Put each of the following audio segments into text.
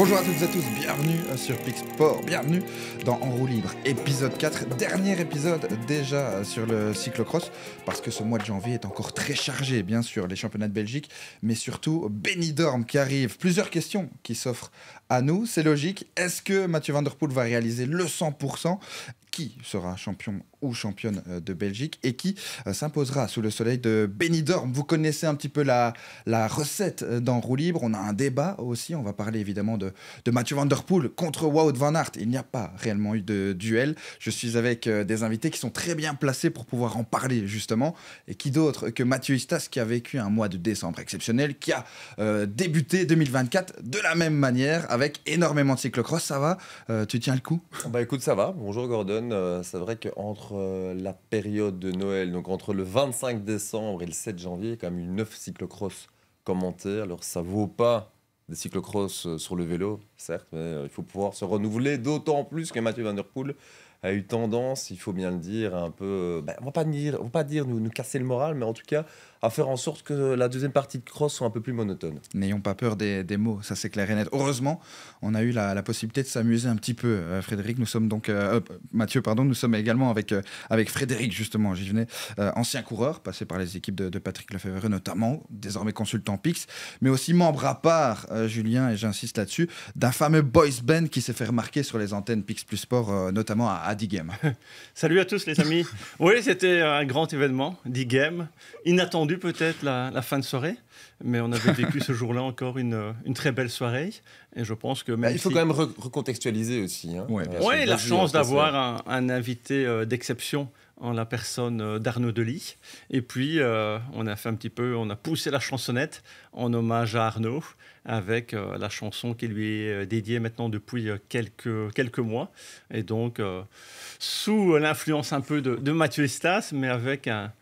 Bonjour à toutes et à tous, bienvenue euh, sur Pixport, bienvenue dans En roue libre, épisode 4, dernier épisode déjà euh, sur le cyclocross, parce que ce mois de janvier est encore très chargé, bien sûr, les championnats de Belgique, mais surtout Benidorm qui arrive. Plusieurs questions qui s'offrent à nous, c'est logique. Est-ce que Mathieu Van Der Poel va réaliser le 100% qui sera champion ou championne euh, de Belgique et qui euh, s'imposera sous le soleil de Benidorm. Vous connaissez un petit peu la, la recette euh, dans Roue Libre. On a un débat aussi. On va parler évidemment de, de Mathieu Van Der Poel contre Wout Van Aert. Il n'y a pas réellement eu de duel. Je suis avec des invités qui sont très bien placés pour pouvoir en parler justement. Et qui d'autre que Mathieu Istas qui a vécu un mois de décembre exceptionnel, qui a débuté 2024 de la même manière avec énormément de cyclocross. Ça va Tu tiens le coup Bah écoute, ça va. Bonjour Gordon. Euh, c'est vrai qu'entre euh, la période de Noël, donc entre le 25 décembre et le 7 janvier, quand même eu 9 cyclocross commentés. Alors ça vaut pas des cyclocross euh, sur le vélo, certes, mais il faut pouvoir se renouveler, d'autant plus que Mathieu Van Der Poel a eu tendance, il faut bien le dire, un peu, euh, ben, on va pas dire, on va pas dire nous, nous casser le moral, mais en tout cas à faire en sorte que la deuxième partie de Cross soit un peu plus monotone. N'ayons pas peur des, des mots, ça c'est clair et net. Heureusement, on a eu la, la possibilité de s'amuser un petit peu, euh, Frédéric. Nous sommes donc, euh, Mathieu, pardon, nous sommes également avec, avec Frédéric, justement, j'y venais, ancien coureur, passé par les équipes de, de Patrick Lefebvre notamment, désormais consultant PIX, mais aussi membre à part, Julien, et j'insiste là-dessus, d'un fameux boys band qui s'est fait remarquer sur les antennes PIX Plus Sport, notamment à à game Salut à tous les amis. oui, c'était un grand événement, D-Game. Inattendu peut-être la, fin de soirée, mais on avait vécu ce jour-là encore une, très belle soirée. Et je pense que bah, Il faut quand même recontextualiser aussi. Hein. oui, la chance d'avoir un, invité euh, d'exception en la personne euh, d'Arnaud Delis. Et puis, euh, on a fait un petit peu, on a poussé la chansonnette en hommage à Arnaud avec euh, la chanson qui lui est dédiée maintenant depuis quelques, quelques mois. Et donc, sous l'influence un peu de, Mathieu Estas, mais avec un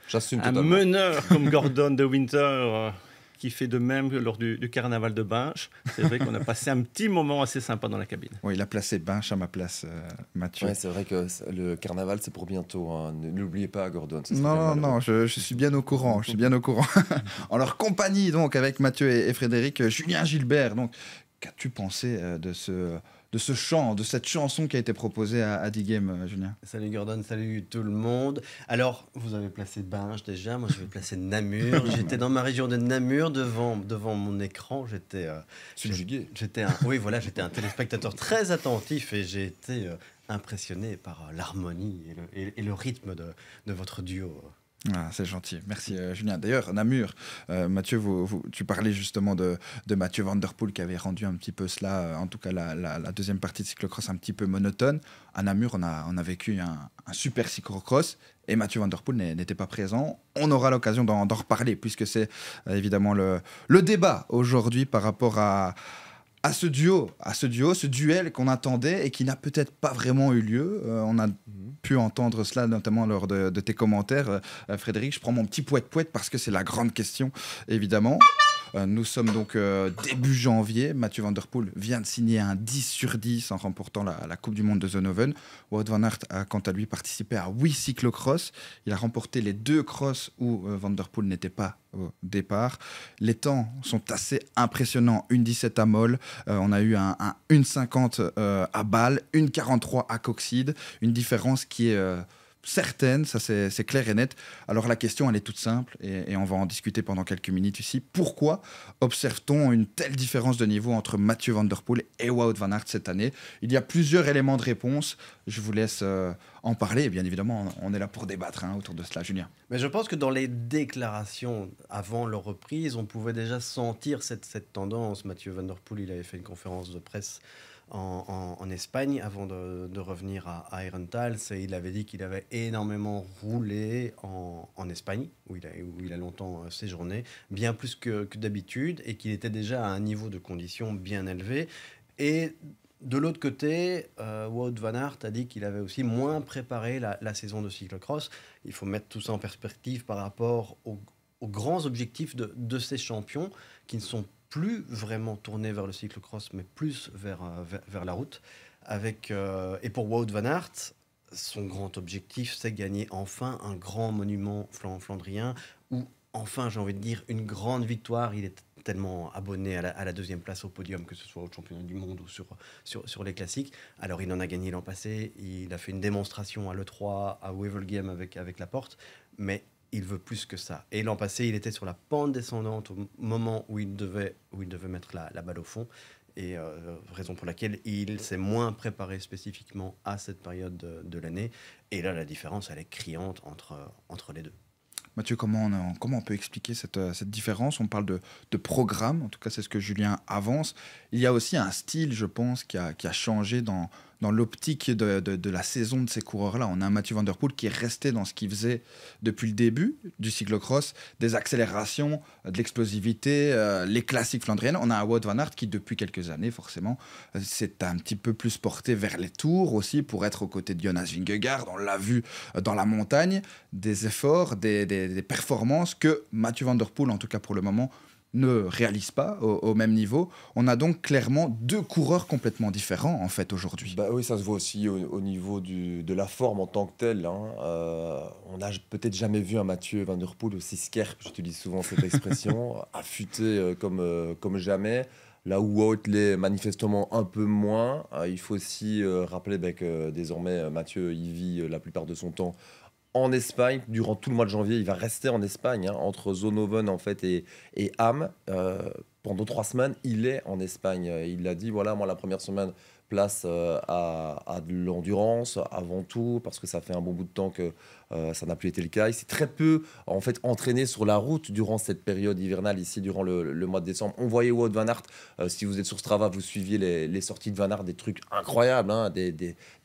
meneur comme Gordon de Winter qui fait de même lors du, carnaval de Binche. C'est vrai qu'on a passé un petit moment assez sympa dans la cabine. Oui, il a placé Binche à ma place, euh, Mathieu. Ouais, c'est vrai que le carnaval, c'est pour bientôt. N'oubliez hein. pas, Gordon. Non, non, non, je, suis bien au courant. Je suis bien au courant. en leur compagnie, donc, avec Mathieu et, et Frédéric, euh, Julien Gilbert. Donc, qu'as-tu pensé euh, de ce de ce chant, de cette chanson qui a été proposée à, à D-Game, euh, Julien Salut Gordon, salut tout le monde. Alors, vous avez placé Binge déjà, moi je vais placer Namur. j'étais dans ma région de Namur, devant, devant mon écran, j'étais... Euh, j'étais oui, voilà, j'étais un téléspectateur très attentif et j'ai été euh, impressionné par l'harmonie et le, rythme de votre duo. Ah, c'est gentil. Merci, euh, Julien. D'ailleurs, Namur, euh, Mathieu, vous, tu parlais justement de, Mathieu Van Der qui avait rendu un petit peu cela, euh, en tout cas la, deuxième partie de cyclocross un petit peu monotone. À Namur, on a, vécu un, super cyclocross et Mathieu Van n'était pas présent. On aura l'occasion d'en reparler puisque c'est évidemment le débat aujourd'hui par rapport à à ce duo, à ce duo, ce duel qu'on attendait et qui n'a peut-être pas vraiment eu lieu. Euh, on a mhm. pu entendre cela notamment lors de, tes commentaires, euh, Frédéric. Je prends mon petit poète poète parce que c'est la grande question, évidemment. Euh, nous sommes donc euh, début janvier. Mathieu Van Der Poel vient de signer un 10 sur 10 en remportant la, Coupe du Monde de Zonoven. Wout Van Aert a quant à lui participé à 8 cyclocross. Il a remporté les deux crosses où euh, Van Der Poel n'était pas au départ. Les temps sont assez impressionnants. Une 17 à mol. on a eu un, une 50 à balle, une 43 à Coxide, une différence qui est certaine, ça c'est clair et net. Alors la question, elle est toute simple, et, on va en discuter pendant quelques minutes ici. Pourquoi observe-t-on une telle différence de niveau entre Mathieu Van Der Poel et Wout Van Aert cette année Il y a plusieurs éléments de réponse. Je vous laisse euh, en parler. bien évidemment, on, est là pour débattre hein, autour de cela, Julien. Mais je pense que dans les déclarations avant leur reprise, on pouvait déjà sentir cette, cette tendance. Mathieu Van Der Poel, il avait fait une conférence de presse en, Espagne avant de, revenir à, à il avait dit qu'il avait énormément roulé en, Espagne, où il, a, où il a longtemps euh, séjourné, bien plus que, d'habitude, et qu'il était déjà à un niveau de condition bien élevé. Et de l'autre côté, euh, Wout Van Aert a dit qu'il avait aussi moins préparé la, saison de cyclocross. Il faut mettre tout ça en perspective par rapport aux, grands objectifs de, de, ces champions qui ne sont plus vraiment tourné vers le cyclocross, mais plus vers, euh, vers, la route. Avec, euh, et pour Wout van Aert, son grand objectif, c'est gagner enfin un grand monument flandrien, ou enfin, j'ai envie de dire, une grande victoire. Il est tellement abonné à la, deuxième place au podium, que ce soit au championnat du monde ou sur, sur, sur les classiques. Alors il en a gagné l'an passé, il a fait une démonstration à l'E3, à Wevelgem avec, avec la porte, mais il veut plus que ça. Et l'an passé, il était sur la pente descendante au moment où il devait, où il devait mettre la, balle au fond. Et euh, raison pour laquelle il s'est moins préparé spécifiquement à cette période de, l'année. Et là, la différence, elle est criante entre, entre les deux. Mathieu, comment on, euh, comment on peut expliquer cette, euh, différence On parle de, programme, en tout cas c'est ce que Julien avance. Il y a aussi un style, je pense, qui a changé dans, dans l'optique de, la saison de ces coureurs-là. On a un Mathieu Van Der Poel qui est resté dans ce qu'il faisait depuis le début du cyclocross, des accélérations, de l'explosivité, euh, les classiques flandriennes. On a un Wout Van Aert qui, depuis quelques années, forcément, euh, s'est un petit peu plus porté vers les tours aussi pour être aux côtés de Jonas Vingegaard. On l'a vu euh, dans la montagne, des efforts, des, des performances que Mathieu Van Der Poel, en tout cas pour le moment, ne réalise pas au, même niveau. On a donc clairement deux coureurs complètement différents en fait aujourd'hui. Bah oui, ça se voit aussi au, niveau de la forme en tant que telle. Hein. Euh, on n'a peut-être jamais vu un Mathieu Van Der Poel aussi skerp, j'utilise souvent cette expression, affûté euh, comme, euh, comme jamais. Là où Wout l'est manifestement un peu moins. il faut aussi rappeler bah, que désormais Mathieu y vit la plupart de son temps en Espagne durant tout le mois de janvier. Il va rester en Espagne, hein, entre Zonoven en fait et, et Ham. Euh, pendant trois semaines, il est en Espagne. Euh, il a dit voilà, moi la première semaine, place euh, à, à, de l'endurance avant tout, parce que ça fait un bon bout de temps que euh, ça n'a plus été le cas. Il s'est très peu en fait entraîné sur la route durant cette période hivernale ici durant le, mois de décembre. On voyait Wout Van Aert. Euh, si vous êtes sur Strava, vous suiviez les, sorties de Van Aert, des trucs incroyables, hein, des,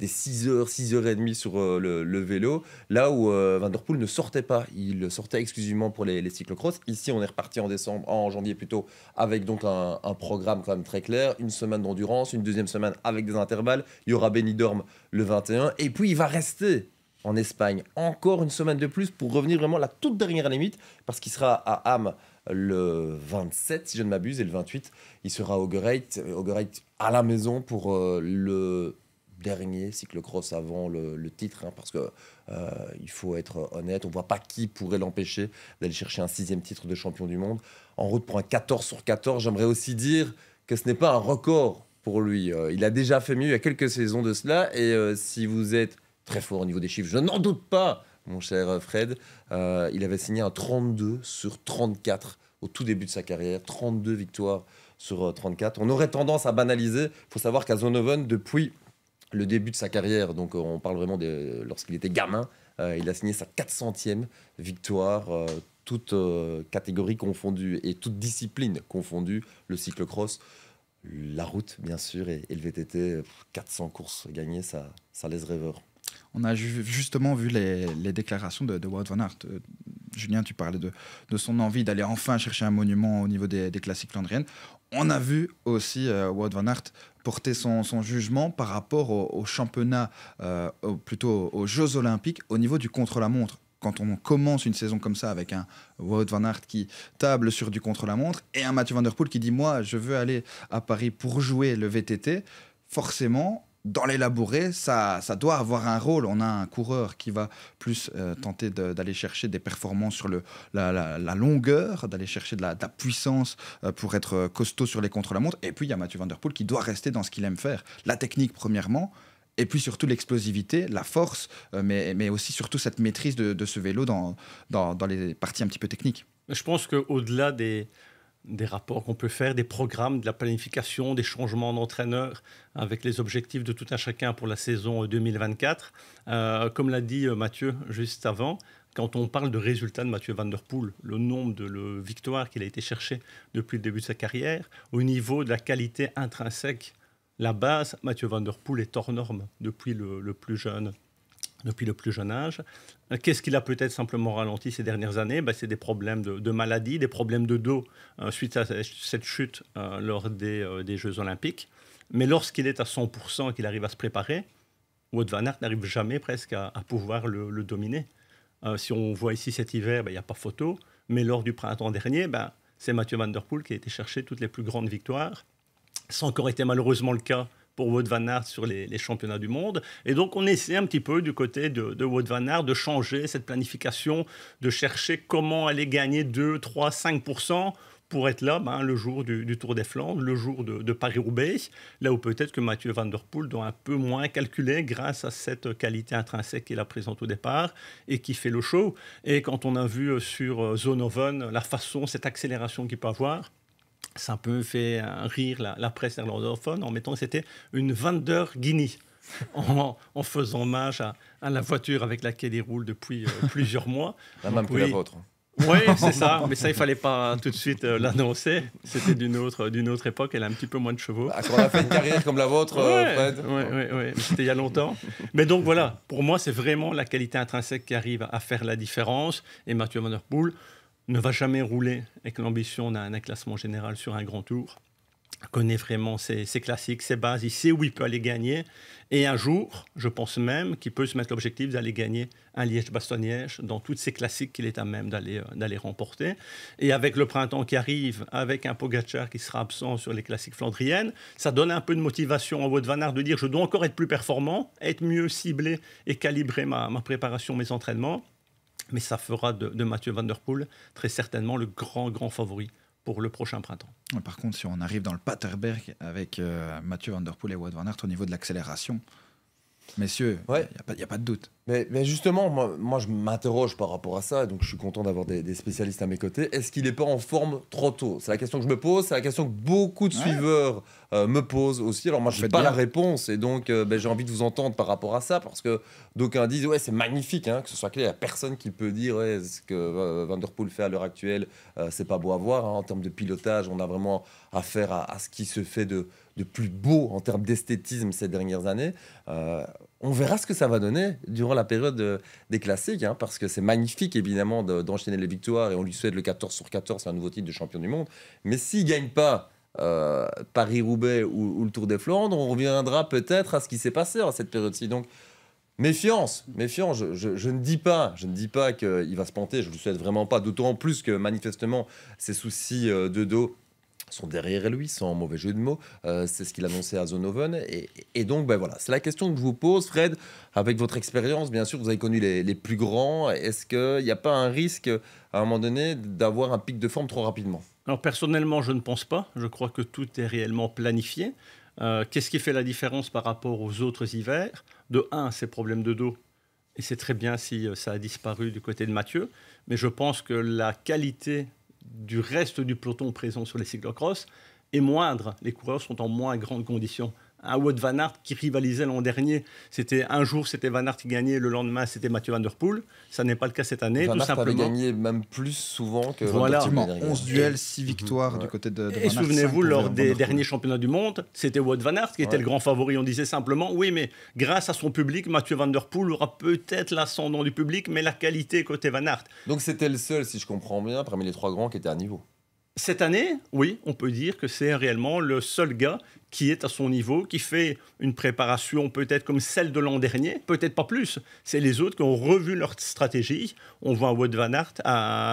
6 heures, 6 heures et demie sur euh, le, vélo. Là où Van Der Poel ne sortait pas, il sortait exclusivement pour les, les cyclocross. Ici, on est reparti en décembre, en janvier plutôt, avec donc un, un programme quand même très clair, une semaine d'endurance, une deuxième semaine avec des intervalles. Il y aura Benidorm le 21, et puis il va rester en Espagne. Encore une semaine de plus pour revenir vraiment à la toute dernière limite, parce qu'il sera à Ham le 27, si je ne m'abuse, et le 28, il sera au Great, euh, au Great à la maison pour euh, le dernier cyclocross avant le, titre, hein, parce que euh, il faut être honnête, on voit pas qui pourrait l'empêcher d'aller chercher un sixième titre de champion du monde. En route pour un 14 sur 14, j'aimerais aussi dire que ce n'est pas un record pour lui. il a déjà fait mieux il y a quelques saisons de cela, et si vous êtes très fort au niveau des chiffres, je n'en doute pas, mon cher Fred. Euh, il avait signé un 32 sur 34 au tout début de sa carrière, 32 victoires sur 34. Euh, on aurait tendance à banaliser. Il faut savoir qu'à Zonovan, depuis le début de sa carrière, donc euh, on parle vraiment de lorsqu'il était gamin, il a signé sa 400e victoire, toute toutes catégories confondues et toutes disciplines confondues, le cyclocross, la route bien sûr et, le VTT, 400 courses gagnées, ça, ça laisse rêveur on a justement vu les, déclarations de, de, Wout van Aert. Euh, Julien, tu parlais de, son envie d'aller enfin chercher un monument au niveau des, classiques landriennes. On a vu aussi euh, Wout van Aert porter son, jugement par rapport au, championnat, euh, plutôt aux Jeux olympiques, au niveau du contre-la-montre quand on commence une saison comme ça avec un Wout van Aert qui table sur du contre-la-montre et un Mathieu Van Der Poel qui dit moi je veux aller à Paris pour jouer le VTT, forcément dans l'élaboré, ça, ça doit avoir un rôle. On a un coureur qui va plus euh, tenter d'aller chercher des performances sur le, la, longueur, d'aller chercher de la, puissance euh, pour être costaud sur les contre-la-montre. Et puis, il y a Mathieu Van Der Poel qui doit rester dans ce qu'il aime faire. La technique, premièrement, et puis surtout l'explosivité, la force, euh, mais, mais, aussi surtout cette maîtrise de, ce vélo dans, dans, dans les parties un petit peu techniques. Je pense qu'au-delà des des rapports qu'on peut faire, des programmes, de la planification, des changements d'entraîneurs avec les objectifs de tout un chacun pour la saison 2024. Euh, comme l'a dit euh, Mathieu juste avant, quand on parle de résultats de Mathieu Van Der Poel, le nombre de victoires qu'il a été cherché depuis le début de sa carrière, au niveau de la qualité intrinsèque, la base, Mathieu Van Der Poel est hors norme depuis plus jeune depuis le plus jeune âge. Euh, qu'est-ce qu'il a peut-être simplement ralenti ces dernières années ben, C'est des problèmes de, maladie, des problèmes de dos euh, suite à cette chute euh, lors des, Jeux olympiques. Mais lorsqu'il est à 100% et qu'il arrive à se préparer, Wout van Aert n'arrive jamais presque à, pouvoir le, dominer. si on voit ici cet hiver, ben, il n'y a pas photo. Mais lors du printemps dernier, ben, c'est Mathieu Van Der Poel qui a été chercher toutes les plus grandes victoires. Ça a encore été malheureusement le cas pour Wout van Aert sur les, championnats du monde. Et donc on essaie un petit peu du côté de, Wout van Aert de changer cette planification, de chercher comment aller gagner 2, 3, 5 pour être là ben, le jour du, Tour des Flandres, le jour de, Paris-Roubaix, là où peut-être que Mathieu Van Der Poel doit un peu moins calculer grâce à cette qualité intrinsèque qu'il a présente au départ et qui fait le show. Et quand on a vu euh, sur euh, Oven la façon, cette accélération qu'il peut avoir, ça peut faire euh, rire la, la presse néerlandophone en mettant que c'était une vendeur guinée. En, faisant hommage à, la voiture avec laquelle il roule depuis euh, plusieurs mois. La même que la vôtre. Oui, c'est ça, mais ça, il fallait pas tout de suite euh, l'annoncer. C'était d'une autre, d'une autre époque, elle a un petit peu moins de chevaux. quand ah, on a fait une carrière comme la vôtre, Fred. Oui, oui, oui. c'était il y a longtemps. Mais donc voilà, pour moi, c'est vraiment la qualité intrinsèque qui arrive à faire la différence. Et Mathieu Van Der Poel, ne va jamais rouler avec l'ambition d'un classement général sur un grand tour, connaît vraiment ses, classiques, ses bases, il sait où il peut aller gagner. Et un jour, je pense même qu'il peut se mettre l'objectif d'aller gagner un Liège-Bastogne-Liège dans toutes ces classiques qu'il est à même euh, d'aller, remporter. Et avec le printemps qui arrive, avec un Pogacar qui sera absent sur les classiques flandriennes, ça donne un peu de motivation en Wout Van Aert de dire je dois encore être plus performant, être mieux ciblé et calibrer ma préparation, mes entraînements mais ça fera de, Mathieu Van très certainement le grand, grand favori pour le prochain printemps. Par contre, si on arrive dans le Paterberg avec euh, Mathieu Van et Wout Van au niveau de l'accélération, messieurs. Il n'y a, pas de doute. Mais, justement, moi, je m'interroge par rapport à ça, donc je suis content d'avoir des, spécialistes à mes côtés. Est-ce qu'il n'est pas en forme trop tôt C'est la question que je me pose, c'est la question que beaucoup de suiveurs euh, me posent aussi. Alors moi, je n'ai pas la réponse, et donc euh, ben, j'ai envie de vous entendre par rapport à ça, parce que d'aucuns disent, ouais, c'est magnifique, hein, que ce soit clair, il n'y a personne qui peut dire, ouais, ce que euh, Vanderpool fait à l'heure actuelle, c'est pas beau à voir. Hein. en termes de pilotage, on a vraiment affaire à ce qui se fait de de plus beau en termes d'esthétisme ces dernières années. Euh, on verra ce que ça va donner durant la période euh, des classiques, hein, parce que c'est magnifique évidemment d'enchaîner les victoires et on lui souhaite le 14 sur 14, c'est un nouveau titre de champion du monde. Mais s'il gagne pas euh, Paris-Roubaix ou, le Tour des Flandres, on reviendra peut-être à ce qui s'est passé à cette période-ci. Donc Méfiance, méfiance. Je, ne dis pas, je ne dis pas qu'il va se planter. Je ne le souhaite vraiment pas. D'autant plus que manifestement, ses soucis de dos sont derrière lui, sans mauvais jeu de mots. Euh, c'est ce qu'il annonçait à Zonoven. Et, donc, ben voilà, c'est la question que je vous pose, Fred. Avec votre expérience, bien sûr, vous avez connu les, plus grands. Est-ce qu'il n'y a pas un risque, à un moment donné, d'avoir un pic de forme trop rapidement Alors, personnellement, je ne pense pas. Je crois que tout est réellement planifié. Euh, qu'est-ce qui fait la différence par rapport aux autres hivers De un, ces problèmes de dos. Et c'est très bien si euh, ça a disparu du côté de Mathieu. Mais je pense que la qualité du reste du peloton présent sur les cyclocross est moindre. Les coureurs sont en moins grande condition à Wout Van Aert qui rivalisait l'an dernier. C'était un jour, c'était Van Aert qui gagnait, le lendemain, c'était Mathieu Van Der Poel. Ça n'est pas le cas cette année, Van Aert tout gagné même plus souvent que voilà. 11 duels, 6 mhm. victoires du côté de, Van Aert. Et souvenez-vous, lors des derniers championnats du monde, c'était Wout Van Aert qui était le grand favori. On disait simplement, oui, mais grâce à son public, Mathieu Van Der Poel aura peut-être l'ascendant du public, mais la qualité côté Van Aert. Donc c'était le seul, si je comprends bien, parmi les trois grands qui était à niveau cette année, oui, on peut dire que c'est réellement le seul gars qui est à son niveau, qui fait une préparation peut-être comme celle de l'an dernier, peut-être pas plus. C'est les autres qui ont revu leur stratégie. On voit Wood Van Aert,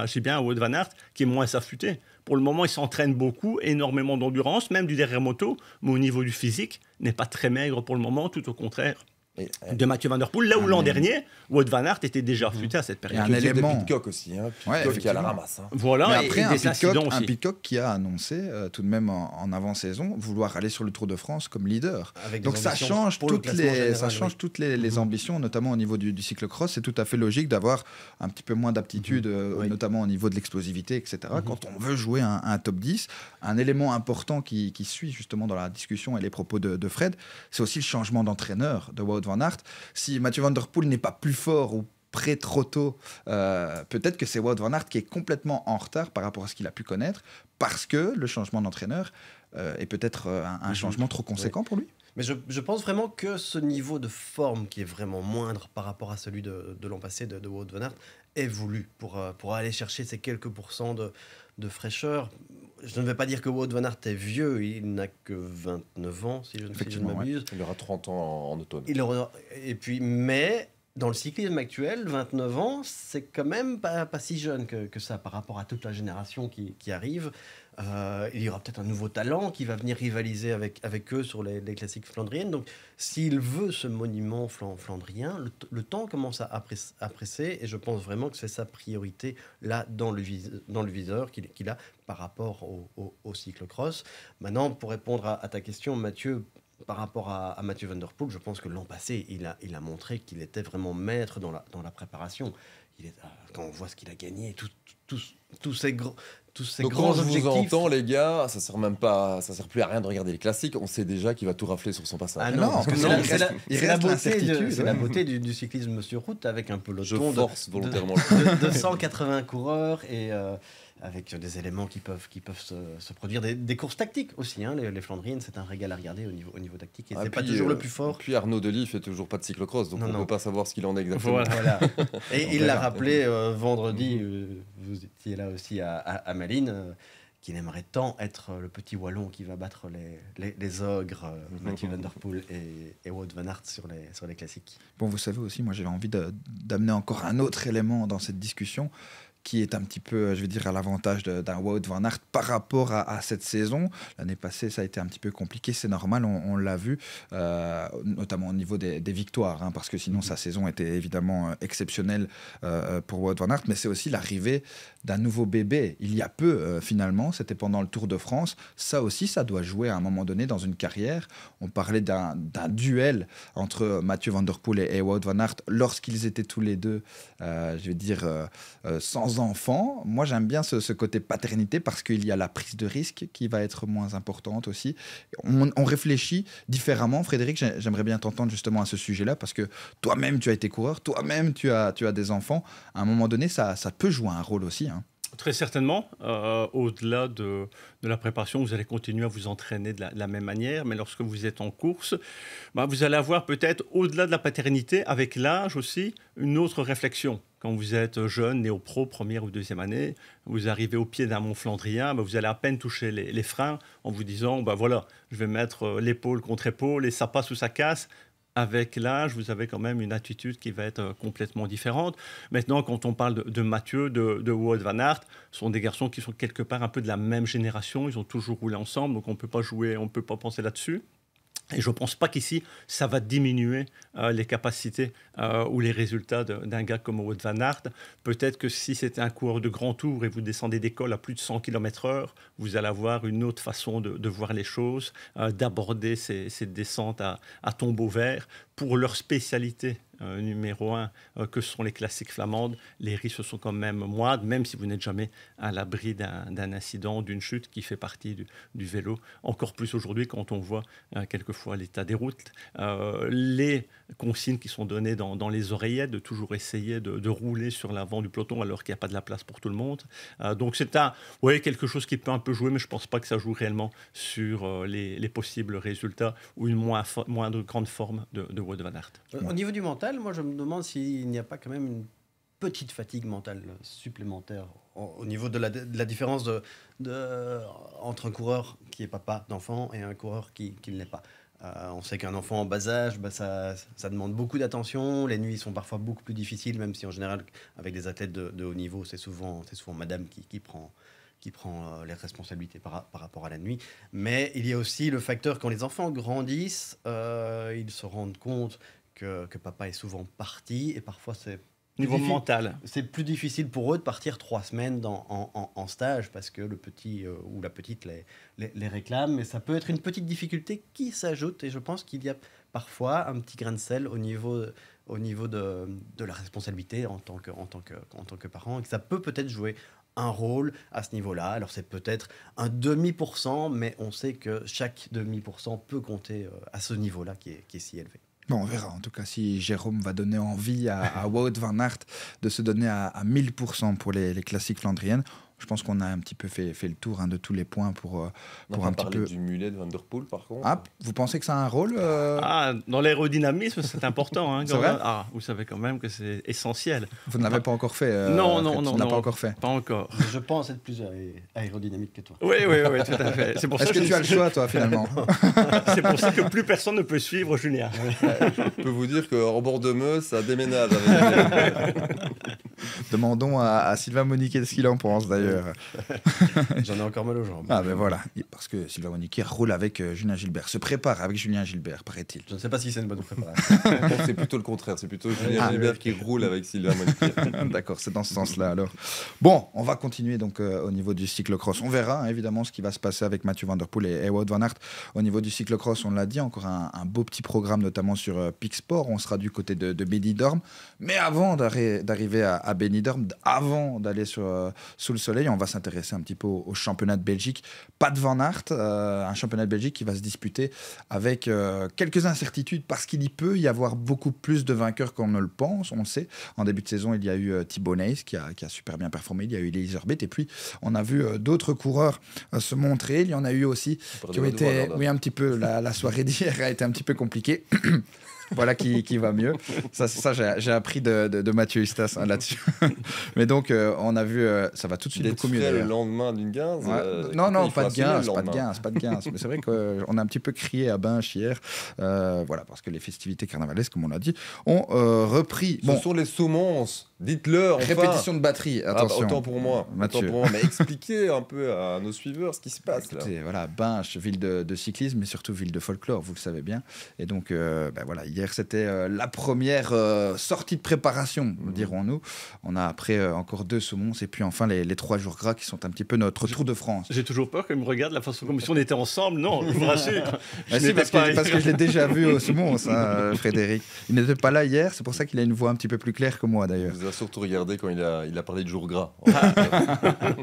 j'ai bien Wood Van Aert, qui est moins affûté. Pour le moment, il s'entraîne beaucoup, énormément d'endurance, même du derrière moto, mais au niveau du physique, n'est pas très maigre pour le moment, tout au contraire. Euh, de Mathieu Van Der Poel, là où ah, l'an dernier, Wout Van Aert était déjà mmh. futé à cette période. Il y a un élément. De aussi, hein. Pitcock qui a la ramasse. Hein. Voilà, Mais après, un, des Pitcock, un, qui a annoncé, euh, tout de même en, avant-saison, vouloir aller sur le Tour de France comme leader. Donc ça change, toutes les, ça change toutes les, mmh. ambitions, notamment au niveau du, du cross C'est tout à fait logique d'avoir un petit peu moins d'aptitude, mmh. euh, notamment au niveau de l'explosivité, etc. Quand on veut jouer un, top 10, un élément important qui, suit justement dans la discussion et les propos de, de Fred, c'est aussi le changement d'entraîneur de Wout Van Aert. Si Mathieu Van Der Poel n'est pas plus fort ou prêt trop tôt, euh, peut-être que c'est Wout Van Aert qui est complètement en retard par rapport à ce qu'il a pu connaître, parce que le changement d'entraîneur euh, est peut-être euh, un, mhm. changement trop conséquent pour lui. Mais je, pense vraiment que ce niveau de forme qui est vraiment moindre par rapport à celui de, l'an passé de, de Wout Van Aert est voulu pour, pour aller chercher ces quelques pourcents de, de fraîcheur. Je ne vais pas dire que Wout Van Aert est vieux, il n'a que 29 ans, si je, ne m'abuse. Il aura 30 ans en, automne. Il et puis, mais dans le cyclisme actuel, 29 ans, c'est quand même pas, si jeune que, ça par rapport à toute la génération qui arrive. Euh, il y aura peut-être un nouveau talent qui va venir rivaliser avec, avec eux sur les, classiques flandriennes. Donc, s'il veut ce monument flandrien, le, temps commence à, presser et je pense vraiment que c'est sa priorité là dans le, dans le viseur qu'il a par rapport au, cycle cross. cyclocross. Maintenant, pour répondre à, ta question, Mathieu, par rapport à, Mathieu Van Der Poel, je pense que l'an passé, il a, il a montré qu'il était vraiment maître dans la, dans la préparation. Euh, quand on voit ce qu'il a gagné, tout, tous, ces gros. Tous ces Donc grands quand je vous entends, les gars, ça sert même pas, ça sert plus à rien de regarder les classiques. On sait déjà qu'il va tout rafler sur son passage. Ah ah non, c'est la, beauté, la beauté du, cyclisme sur route avec un peu le force de, volontairement de, 180 coureurs et euh, avec des éléments qui peuvent, qui peuvent se, produire, des, courses tactiques aussi. Hein. Les, Flandrines c'est un régal à regarder au niveau, au niveau tactique. Et ah, c'est pas toujours le euh, plus fort. Puis Arnaud Delis fait toujours pas de cyclocross, donc on ne peut pas savoir ce qu'il en est exactement. et il l'a rappelé euh, vendredi, mhm. euh, vous étiez là aussi à, Malines, qu'il aimerait tant être le petit Wallon qui va battre les, les, ogres, mhm. Mathieu Van Der Poel et, et Wout Van Aert sur les, sur les classiques. Bon, vous savez aussi, moi j'avais envie d'amener encore un autre élément dans cette discussion qui est un petit peu, euh, je vais dire, à l'avantage d'un Wout Van Aert par rapport à, cette saison. L'année passée, ça a été un petit peu compliqué, c'est normal, on, l'a vu, euh, notamment au niveau des, victoires, hein, parce que sinon mhm. sa saison était évidemment euh, exceptionnelle pour Wout Van Aert, mais c'est aussi l'arrivée d'un nouveau bébé. Il y a peu, finalement, c'était pendant le Tour de France. Ça aussi, ça doit jouer à un moment donné dans une carrière. On parlait d'un duel entre Mathieu Van Der Poel et, et Wout Van Aert lorsqu'ils étaient tous les deux, je vais dire, sans enfants. Moi, j'aime bien ce, côté paternité parce qu'il y a la prise de risque qui va être moins importante aussi. On, réfléchit différemment. Frédéric, j'aimerais bien t'entendre justement à ce sujet-là parce que toi-même, tu as été coureur, toi-même, tu as, des enfants. À un moment donné, ça, peut jouer un rôle aussi. Hein. Très certainement. Euh, au-delà de, la préparation, vous allez continuer à vous entraîner de la, même manière, mais lorsque vous êtes en course, bah, vous allez avoir peut-être, au-delà de la paternité, avec l'âge aussi, une autre réflexion. Quand vous êtes jeune, néo pro, première ou deuxième année, vous arrivez au pied d'un mont flandrien, bah, vous allez à peine toucher les, freins en vous disant bah voilà, je vais mettre euh, l'épaule contre épaule et ça passe ou ça casse avec l'âge, vous avez quand même une attitude qui va être euh, complètement différente. Maintenant, quand on parle de, Mathieu, de, de Wout Van Aert, ce sont des garçons qui sont quelque part un peu de la même génération. Ils ont toujours roulé ensemble, donc on peut pas jouer, on ne peut pas penser là-dessus. Et je ne pense pas qu'ici, ça va diminuer euh, les capacités euh, ou les résultats d'un gars comme Wout Van Aert. Peut-être que si c'était un cours de grand tour et vous descendez d'école à plus de 100 km/h, vous allez avoir une autre façon de, voir les choses, euh, d'aborder ces, ces, descentes à tombeau vert pour leur spécialité euh, numéro un, euh, que sont les classiques flamandes, les risques sont quand même moindres, même si vous n'êtes jamais à l'abri d'un incident, d'une chute qui fait partie du, vélo. Encore plus aujourd'hui quand on voit euh, quelquefois l'état des routes, les consignes qui sont données dans, dans, les oreillettes, de toujours essayer de, rouler sur l'avant du peloton alors qu'il n'y a pas de la place pour tout le monde. donc c'est ouais, quelque chose qui peut un peu jouer, mais je ne pense pas que ça joue réellement sur les, les, possibles résultats ou une moins, moindre grande forme de, de de euh, Au niveau du mental, moi je me demande s'il n'y a pas quand même une petite fatigue mentale supplémentaire au, niveau de la, différence entre un coureur qui est papa d'enfant et un coureur qui, ne l'est pas. Euh, on sait qu'un enfant en bas âge, bah, ça, demande beaucoup d'attention. Les nuits sont parfois beaucoup plus difficiles, même si en général, avec des athlètes de, haut niveau, c'est souvent, madame qui prend, qui prend euh, les responsabilités par, rapport à la nuit. Mais il y a aussi le facteur quand les enfants grandissent, euh, ils se rendent compte que, que, papa est souvent parti et parfois c'est niveau mental. C'est plus difficile pour eux de partir trois semaines dans, en, en, en, stage parce que le petit euh, ou la petite les, les, les réclame. Mais ça peut être une petite difficulté qui s'ajoute et je pense qu'il y a parfois un petit grain de sel au niveau au niveau de, de, la responsabilité en tant que en tant que en tant que parent et que ça peut peut-être jouer un rôle à ce niveau-là. Alors c'est peut-être un demi pour cent, mais on sait que chaque demi pour cent peut compter euh, à ce niveau-là qui est, si élevé. on verra en tout cas si Jérôme va donner envie à, Wout van Aert de se donner à, 1000% pour les, les classiques flandriennes. Je pense qu'on a un petit peu fait, fait le tour hein, de tous les points pour, euh, pour un petit peu. du mulet de Vanderpool, par contre. Ah, vous pensez que ça a un rôle euh Ah, dans l'aérodynamisme, c'est important. Hein, vrai ah, vous savez quand même que c'est essentiel. Vous ne l'avez pas... encore fait euh, Non, non, non. On n'a pas encore fait. Pas encore. Je pense être plus aérodynamique que toi. Oui, oui, oui, tout à fait. C'est pour Est-ce que, tu as le choix, toi, finalement C'est pour ça que plus personne ne peut suivre Julien. Je peux vous dire qu'en bord de Meuse, ça déménage. Demandons à, Sylvain Moniquet ce qu'il en pense d'ailleurs. J'en ai encore mal aux jambes. Ah ben voilà, parce que Sylvain monique roule avec euh, Julien Gilbert, se prépare avec Julien Gilbert, paraît-il. Je ne sais pas si c'est une bonne préparation. c'est plutôt le contraire, c'est plutôt Julien ah. Gilbert qui roule avec Sylvain Moniquet. D'accord, c'est dans ce sens-là alors. Bon, on va continuer donc euh, au niveau du cyclocross. On verra hein, évidemment ce qui va se passer avec Mathieu Van Der Poel et Wout Van Aert. Au niveau du cyclocross, on l'a dit, encore un, beau petit programme notamment sur euh, Pixport. On sera du côté de, de Bédidorm. Mais avant d'arriver à à Benidorm avant d'aller sur, euh, sous le soleil. On va s'intéresser un petit peu au, championnat de Belgique. Pas de Van Aert, euh, un championnat de Belgique qui va se disputer avec euh, quelques incertitudes parce qu'il y peut y avoir beaucoup plus de vainqueurs qu'on ne le pense. On le sait. En début de saison, il y a eu Thibaut Neis qui a, super bien performé. Il y a eu Elisabeth et puis on a vu d'autres coureurs se montrer. Il y en a eu aussi qui ont été, oui, un petit peu la soirée d'hier a été un petit peu compliquée. voilà qui, qui, va mieux. Ça, ça j'ai appris de, de, Mathieu Istas hein, là-dessus. Mais donc, euh, on a vu, euh, ça va tout de suite beaucoup mieux. le lendemain d'une guinze euh, Non, non, pas de guinze, pas de guinze, pas de Mais c'est vrai qu'on a un petit peu crié à Binch hier, voilà, parce que les festivités carnavalesques, comme on l'a dit, ont repris. Ce sont les saumons. Dites-leur. Répétition de batterie, ah, bah, attention. autant pour moi. pour moi. Mais expliquez un peu à nos suiveurs ce qui se passe. Écoutez, voilà, Binche, ville de, cyclisme, mais surtout ville de folklore, vous le savez bien. Et donc, euh, ben voilà, hier, c'était euh, la première euh, sortie de préparation, mmh. dirons-nous. On a après encore deux saumons, et puis enfin les, trois jours gras qui sont un petit peu notre tour de France. J'ai toujours peur qu'ils me regarde la façon comme si on était ensemble. Non, je vous rassure. Bah, si, parce, que, parce, que, je l'ai déjà vu au saumon, Frédéric. Il n'était pas là hier, c'est pour ça qu'il a une voix un petit peu plus claire que moi, d'ailleurs surtout regarder quand il a, il a parlé de jour gras.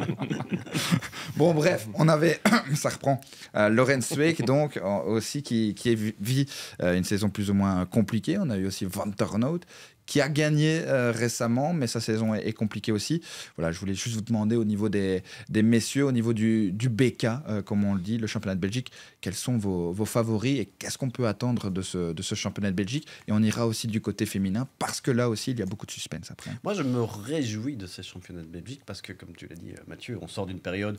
bon, bref, on avait, ça reprend, euh, Lorenz donc, aussi, qui, qui vit euh, une saison plus ou moins compliquée. On a eu aussi Van Turnout, qui a gagné euh, récemment, mais sa saison est, compliquée aussi. Voilà, je voulais juste vous demander au niveau des, messieurs, au niveau du, BK, euh, comme on le dit, le championnat de Belgique, quels sont vos, favoris et qu'est-ce qu'on peut attendre de ce, championnat de Belgique Et on ira aussi du côté féminin, parce que là aussi, il y a beaucoup de suspense après. Moi, je me réjouis de ce championnat de Belgique, parce que, comme tu l'as dit, euh, Mathieu, on sort d'une période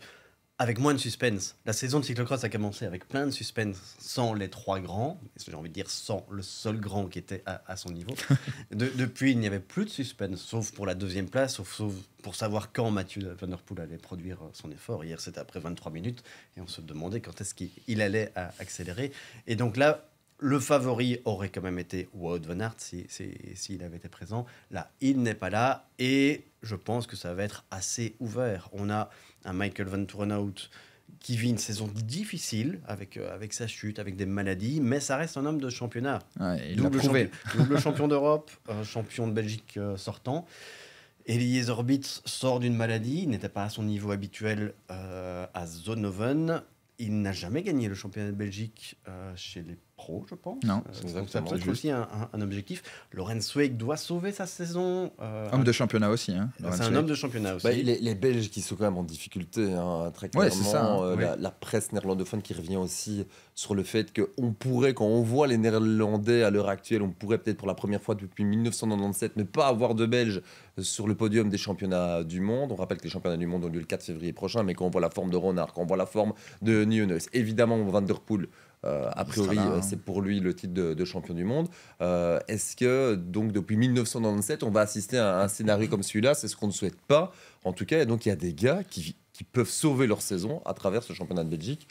avec moins de suspense. La saison de cyclocross a commencé avec plein de suspense, sans les trois grands, j'ai envie de dire sans le seul grand qui était à, son niveau. depuis, il n'y avait plus de suspense, sauf pour la deuxième place, sauf, pour savoir quand Mathieu Van Der Poel allait produire son effort. Hier, c'était après 23 minutes, et on se demandait quand est-ce qu'il allait accélérer. Et donc là, le favori aurait quand même été Wout Van Aert s'il si, avait été présent. Là, il n'est pas là, et je pense que ça va être assez ouvert. On a un Michael Van Turnout qui vit une saison difficile avec, euh, avec sa chute, avec des maladies, mais ça reste un homme de championnat. double, champion, champion d'Europe, champion de Belgique euh, sortant. Elias Orbit sort d'une maladie, il n'était pas à son niveau habituel euh, à Zonoven. Il n'a jamais gagné le championnat de Belgique chez les je pense. Non, euh, C'est aussi un, objectif. Lorenz Wake doit sauver sa saison. Euh, homme de championnat aussi. Hein, c'est un homme de championnat bah, aussi. les, Belges qui sont quand même en difficulté, hein, très clairement. ça, hein. euh, la, presse néerlandophone qui revient aussi sur le fait qu'on pourrait, quand on voit les Néerlandais à l'heure actuelle, on pourrait peut-être pour la première fois depuis 1997 ne pas avoir de Belges sur le podium des championnats du monde. On rappelle que les championnats du monde ont lieu le 4 février prochain, mais quand on voit la forme de Ronard, quand on voit la forme de Nieuwenhuis, évidemment Van euh, a priori, euh, hein. c'est pour lui le titre de, champion du monde. Euh, est-ce que, donc, depuis 1997, on va assister à un scénario comme celui-là C'est ce qu'on ne souhaite pas. En tout cas, donc, il y a des gars qui, peuvent sauver leur saison à travers ce championnat de Belgique.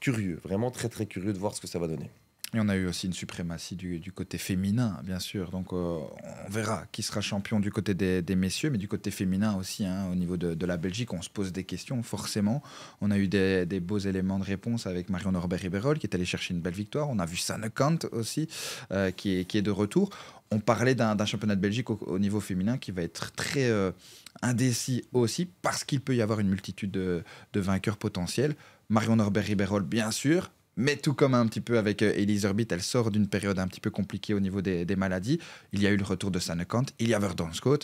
curieux, vraiment très, très curieux de voir ce que ça va donner. Et on a eu aussi une suprématie du, côté féminin, bien sûr. Donc euh, on verra qui sera champion du côté des, messieurs, mais du côté féminin aussi, hein, au niveau de, la Belgique, on se pose des questions, forcément. On a eu des, beaux éléments de réponse avec Marion Norbert Ribérol, qui est allé chercher une belle victoire. On a vu Sanne Kant aussi, euh, qui, est, de retour. On parlait d'un championnat de Belgique au, niveau féminin qui va être très euh, indécis aussi, parce qu'il peut y avoir une multitude de, vainqueurs potentiels. Marion Norbert Ribérol, bien sûr, mais tout comme un petit peu avec euh, Elise elle sort d'une période un petit peu compliquée au niveau des, maladies. Il y a eu le retour de Sanne-Kant, il y a Verdanskot.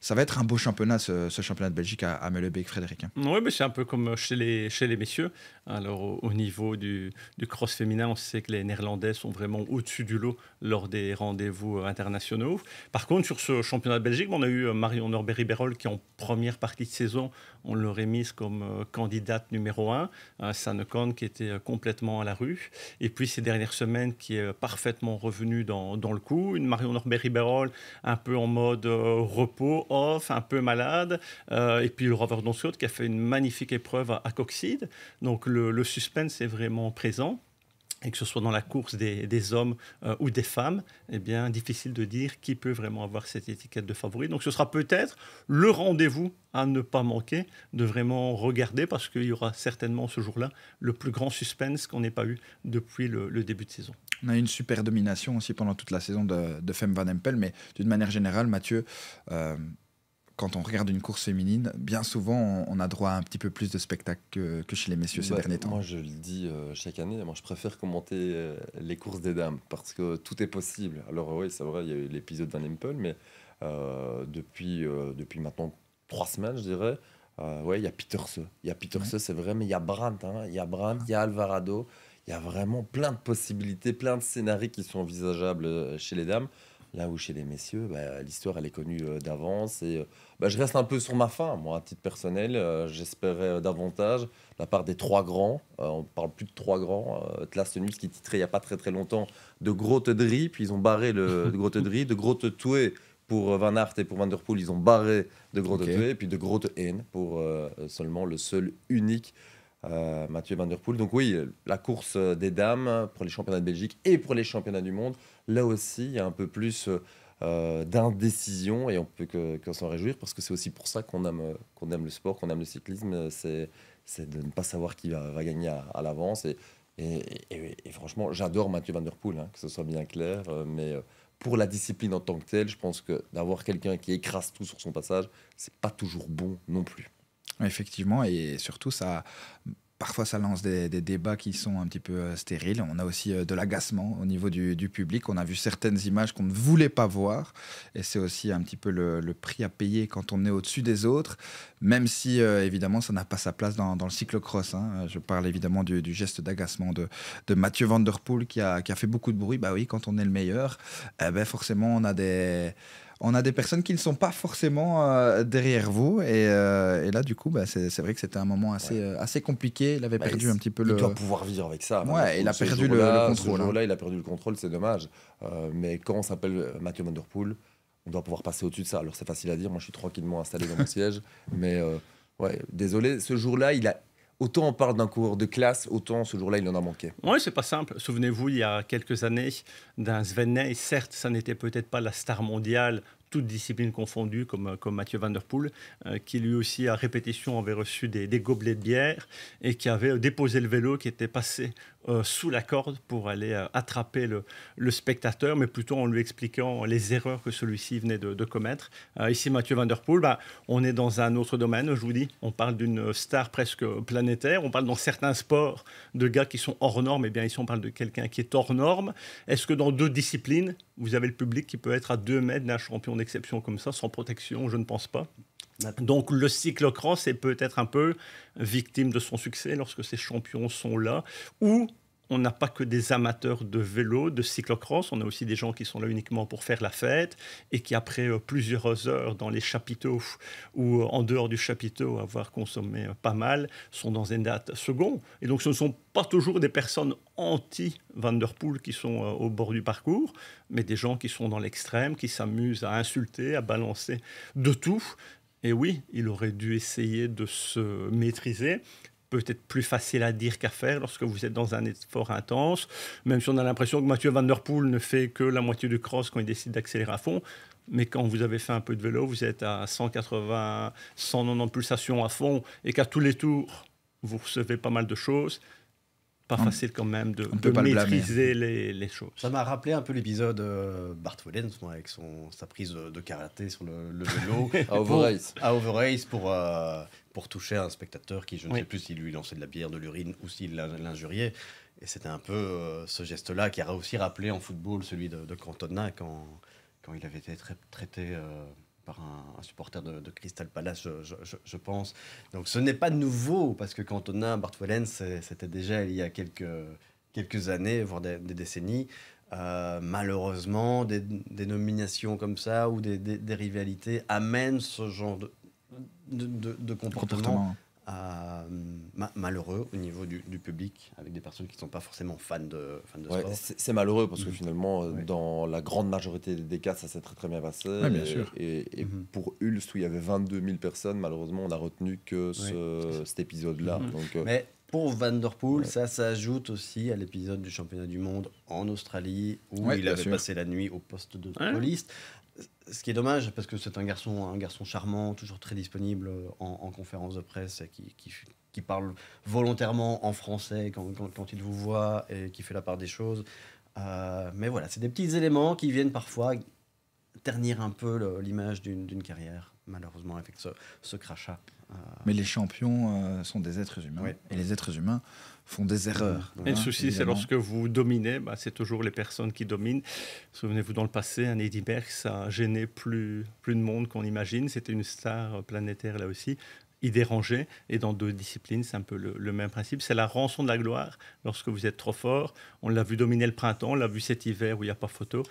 Ça va être un beau championnat, ce, championnat de Belgique à, à Frédéric. Hein. Oui, mais c'est un peu comme chez les, messieurs. Alors, au, niveau du, cross féminin, on sait que les Néerlandais sont vraiment au-dessus du lot lors des rendez-vous internationaux. Par contre, sur ce championnat de Belgique, on a eu euh, Marion Norberry-Berol qui, en première partie de saison, on l'aurait mise comme euh, candidate numéro un. Sanocorn qui était euh, complètement à la rue. Et puis ces dernières semaines qui est parfaitement revenue dans, le coup. Une Marion Norbert riberol un peu en mode euh, repos, off, un peu malade. et puis le Rover d'Onskot qui a fait une magnifique épreuve à, à Coxide. Donc le, le suspense est vraiment présent et que ce soit dans la course des, hommes euh, ou des femmes, eh bien, difficile de dire qui peut vraiment avoir cette étiquette de favori. Donc, ce sera peut-être le rendez-vous à ne pas manquer, de vraiment regarder, parce qu'il y aura certainement ce jour-là le plus grand suspense qu'on n'ait pas eu depuis le, début de saison. On a eu une super domination aussi pendant toute la saison de, Femme Van Empel, mais d'une manière générale, Mathieu, euh, quand on regarde une course féminine, bien souvent, on, a droit à un petit peu plus de spectacle que, chez les messieurs ces derniers temps. Moi, je le dis euh, chaque année, moi, je préfère commenter euh, les courses des dames parce que tout est possible. Alors, oui, c'est vrai, il y a eu l'épisode d'un Impel, mais euh, depuis, depuis maintenant trois semaines, je dirais, ouais, il y a Peter Peterse. Il y a Peter ouais. c'est vrai, mais il y a Brandt, hein, il y a Brandt, ah. il y a Alvarado. Il y a vraiment plein de possibilités, plein de scénarios qui sont envisageables chez les dames. Là où chez les messieurs, bah, l'histoire elle est connue euh, d'avance et euh, bah, je reste un peu sur ma faim, moi, à titre personnel. Euh, j'espérais davantage la part des trois grands. on parle plus de trois grands. Atlas qui titrait il n'y a pas très très longtemps de Drie, puis ils ont barré le de Drie. de Grotte-Toué, pour Van Aert et pour Van Der Poel, ils ont barré de Grote toué puis de Grotte-Haine, pour seulement le seul unique. Mathieu Van Der Poel. Donc oui, la course des dames pour les championnats de Belgique et pour les championnats du monde là aussi, il y a un peu plus euh, d'indécision et on peut que, s'en réjouir parce que c'est aussi pour ça qu'on aime, le sport, qu'on aime le cyclisme, c'est, de ne pas savoir qui va, gagner à, l'avance. Et, franchement, j'adore Mathieu Van Der Poel, hein, que ce soit bien clair, euh, mais euh, pour la discipline en tant que telle, je pense que d'avoir quelqu'un qui écrase tout sur son passage, c'est pas toujours bon non plus. Effectivement, et surtout, ça parfois ça lance des, débats qui sont un petit peu euh, stériles. On a aussi euh, de l'agacement au niveau du, public. On a vu certaines images qu'on ne voulait pas voir. Et c'est aussi un petit peu le, prix à payer quand on est au-dessus des autres, même si euh, évidemment ça n'a pas sa place dans, le cyclocross. Hein. Je parle évidemment du, geste d'agacement de, Mathieu Van Der Poel qui a, fait beaucoup de bruit. Bah oui, quand on est le meilleur, eh ben, forcément on a des on a des personnes qui ne sont pas forcément euh, derrière vous. Euh, et, là, du coup, bah, c'est vrai que c'était un moment assez, euh, assez compliqué. Il avait bah, perdu un petit peu le. Il doit pouvoir vivre avec ça. Ouais, il a perdu le, contrôle. Ce hein. jour là il a perdu le contrôle, c'est dommage. mais quand on s'appelle Mathieu Vanderpool, on doit pouvoir passer au-dessus de ça. Alors, c'est facile à dire. Moi, je suis tranquillement installé dans mon siège. Mais ouais, désolé, ce jour-là, il a Autant on parle d'un coureur de classe, autant ce jour-là, il en a manqué. Oui, c'est pas simple. Souvenez-vous, il y a quelques années, d'un Sven certes, ça n'était peut-être pas la star mondiale toutes disciplines confondues, comme, comme Mathieu Vanderpool, euh, qui lui aussi, à répétition, avait reçu des, des, gobelets de bière et qui avait déposé le vélo qui était passé euh, sous la corde pour aller euh, attraper le, le, spectateur, mais plutôt en lui expliquant les erreurs que celui-ci venait de, commettre. ici, Mathieu Vanderpool, bah, on est dans un autre domaine, je vous dis, on parle d'une star presque planétaire, on parle dans certains sports de gars qui sont hors normes, et eh bien ici on parle de quelqu'un qui est hors norme. Est-ce que dans deux disciplines, vous avez le public qui peut être à 2 mètres d'un champion d'exception comme ça, sans protection, je ne pense pas. Donc le cyclocross est peut-être un peu victime de son succès lorsque ces champions sont là, ou on n'a pas que des amateurs de vélo, de cyclocross, on a aussi des gens qui sont là uniquement pour faire la fête et qui, après euh, plusieurs heures dans les chapiteaux ou euh, en dehors du chapiteau, avoir consommé euh, pas mal, sont dans une date seconde. Et donc, ce ne sont pas toujours des personnes anti-Vanderpool qui sont au bord du parcours, mais des gens qui sont dans l'extrême, qui s'amusent à insulter, à balancer de tout. Et oui, il aurait dû essayer de se maîtriser peut-être plus facile à dire qu'à faire lorsque vous êtes dans un effort intense. Même si on a l'impression que Mathieu Van Der Poel ne fait que la moitié du cross quand il décide d'accélérer à fond, mais quand vous avez fait un peu de vélo, vous êtes à 180, 190 pulsations à fond et qu'à tous les tours, vous recevez pas mal de choses. Pas facile quand même de, hein. maîtriser les, choses. Ça m'a rappelé un peu l'épisode euh, Bart Wellens avec son, sa prise de karaté sur le, vélo. à Overrace. pour. Euh, pour toucher un spectateur qui, je ne sais plus s'il lui lançait de la bière, de l'urine ou s'il l'injuriait. Et c'était un peu euh, ce geste-là qui a aussi rappelé en football celui de, Cantona quand, quand il avait été traité euh, par un, supporter de, Crystal Palace, je, pense. Donc ce n'est pas nouveau parce que Cantona, Bart c'était déjà il y a quelques, quelques années, voire des, décennies. Euh, malheureusement, des, nominations comme ça ou des rivalités amènent ce genre de, de, comportement euh, malheureux au niveau du, public, avec des personnes qui ne sont pas forcément fans de, fans C'est malheureux parce que mhm. finalement, euh, dans la grande majorité des cas, ça s'est très très bien passé. et, mhm. pour Ulster où il y avait 22 000 personnes, malheureusement, on a retenu que cet épisode-là. Mhm. Euh, Mais pour Vanderpool, ça s'ajoute aussi à l'épisode du championnat du monde en Australie, où il avait passé la nuit au poste de police ce qui est dommage, parce que c'est un garçon, un garçon charmant, toujours très disponible euh, en, conférence de presse, et qui, qui, parle volontairement en français quand, il vous voit et qui fait la part des choses. Euh, mais voilà, c'est des petits éléments qui viennent parfois ternir un peu l'image d'une carrière, malheureusement, avec ce, crachat. Euh. Mais les champions sont des êtres humains. Oui. Et les êtres humains font des erreurs. le hein, souci, c'est lorsque vous dominez, bah, c'est toujours les personnes qui dominent. Souvenez-vous, dans le passé, un Eddie ça a gêné plus, plus de monde qu'on imagine. C'était une star planétaire là aussi. Il dérangeait. Et dans deux disciplines, c'est un peu le, même principe. C'est la rançon de la gloire. Lorsque vous êtes trop fort, on l'a vu dominer le printemps, on l'a vu cet hiver où il n'y a pas photo.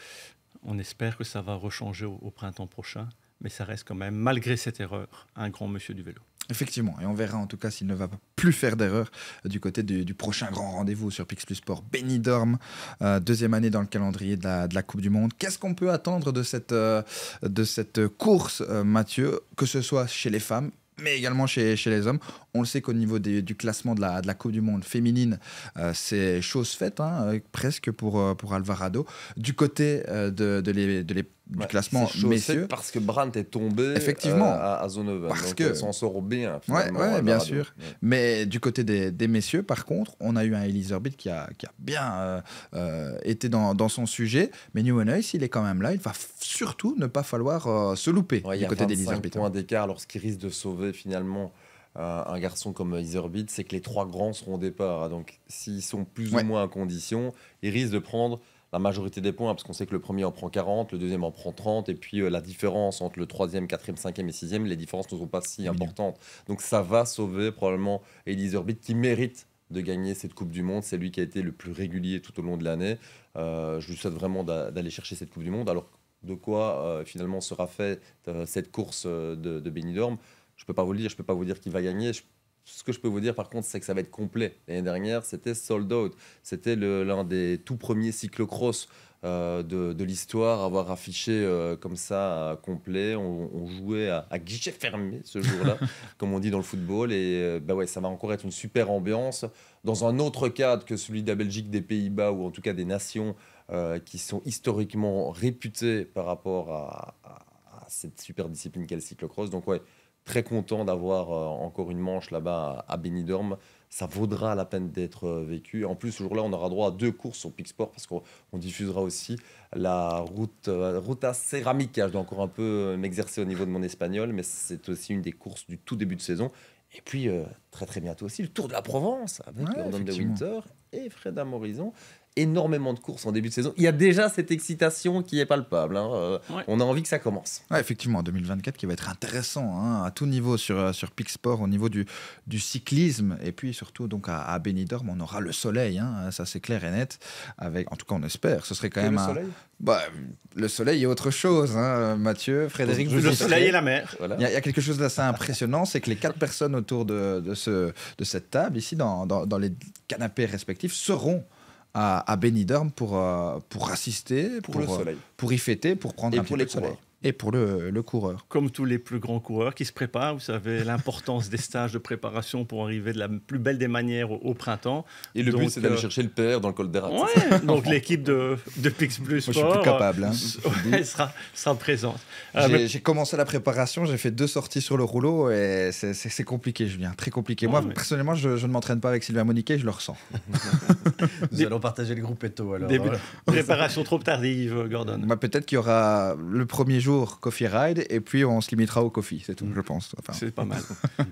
On espère que ça va rechanger au printemps prochain mais ça reste quand même, malgré cette erreur, un grand monsieur du vélo. Effectivement, et on verra en tout cas s'il ne va plus faire d'erreur euh, du côté du, prochain grand rendez-vous sur Pix Plus Sport. Benidorm, euh, deuxième année dans le calendrier de la, Coupe du Monde. Qu'est-ce qu'on peut attendre de cette, euh, de cette course, Mathieu, que ce soit chez les femmes mais également chez, chez, les hommes. On le sait qu'au niveau du classement de la, Coupe du Monde féminine, euh, c'est chose faite, hein, euh, presque euh, pour, Alvarado. Du côté de, les, de du classement messieurs. Parce que Brandt est tombé Effectivement, à, Zone Parce donc s'en sort bien. Oui, bien sûr. Mais du côté des, messieurs, par contre, on a eu un elisabeth qui a, qui a bien été dans, son sujet. Mais Newman il est quand même là, il va surtout ne pas falloir se louper du côté Il y a un hein. point d'écart lorsqu'il risque de sauver finalement un garçon comme Iserbit, c'est que les trois grands seront au départ. Ah, donc s'ils sont plus ou moins en condition, ils risquent de prendre la majorité des points, parce qu'on sait que le premier en prend 40, le deuxième en prend 30, et puis euh, la différence entre le troisième, quatrième, cinquième et sixième, les différences ne sont pas si importantes. Donc ça va sauver probablement Elise qui mérite de gagner cette Coupe du Monde. C'est lui qui a été le plus régulier tout au long de l'année. Euh, je lui souhaite vraiment d'aller chercher cette Coupe du Monde. Alors de quoi euh, finalement sera faite cette course de, de Benidorm je peux pas vous le dire, je peux pas vous dire qui va gagner. ce que je peux vous dire par contre, c'est que ça va être complet. L'année dernière, c'était sold out. C'était l'un des tout premiers cyclocross euh, de, de l'histoire, avoir affiché euh, comme ça euh, complet. On, jouait à, guichet fermé ce jour-là, comme on dit dans le football. Et euh, bah ouais, ça va encore être une super ambiance dans un autre cadre que celui de la Belgique, des Pays-Bas ou en tout cas des nations qui sont historiquement réputées par rapport à, à cette super discipline qu'est le cyclocross. Donc ouais très content d'avoir euh, encore une manche là-bas à, Benidorm. Ça vaudra la peine d'être euh, vécu. En plus, ce jour-là, on aura droit à deux courses sur Pixport parce qu'on diffusera aussi la route, à euh, Ruta Ceramica. Je dois encore un peu m'exercer au niveau de mon espagnol, mais c'est aussi une des courses du tout début de saison. Et puis, très très bientôt aussi, le Tour de la Provence avec ouais, de Winter et Freda Morison énormément de courses en début de saison. Il y a déjà cette excitation qui est palpable. Hein. Euh, on a envie que ça commence. Ouais, effectivement, 2024 qui va être intéressant hein, à tout niveau sur, euh, sur Sport, au niveau du, du cyclisme et puis surtout donc à, Benidorm, on aura le soleil. Hein, ça c'est clair et net. Avec, en tout cas, on espère. Ce serait quand même le soleil. Bah, le soleil est autre chose, hein, Mathieu, Frédéric. Le soleil et la mer. Il y, a quelque chose d'assez impressionnant, c'est que les quatre personnes autour de, de, ce, de cette table, ici, dans, dans, dans les canapés respectifs, seront à, à Benidorm pour, euh, pour assister, euh, pour, y fêter, pour prendre un petit peu de soleil et pour le, le, coureur. Comme tous les plus grands coureurs qui se préparent, vous savez l'importance des stages de préparation pour arriver de la plus belle des manières au, printemps. Et le but, c'est d'aller euh, chercher le père dans le col des donc l'équipe de, de Pix Plus Sport. je suis plus capable. Hein, mm. sera, sera présente. Euh, j'ai, commencé la préparation, j'ai fait deux sorties sur le rouleau et c'est, c'est, c'est compliqué, Julien, très compliqué. Ah, Moi, personnellement, je, ne m'entraîne pas avec Sylvain Moniquet, je le ressens. Nous allons partager le groupe tôt alors. Préparation trop tardive, Gordon. Bah, peut-être qu'il y aura le premier jour Coffee Ride et puis on se limitera au coffee, c'est tout, mm. je pense. Enfin... C'est pas mal.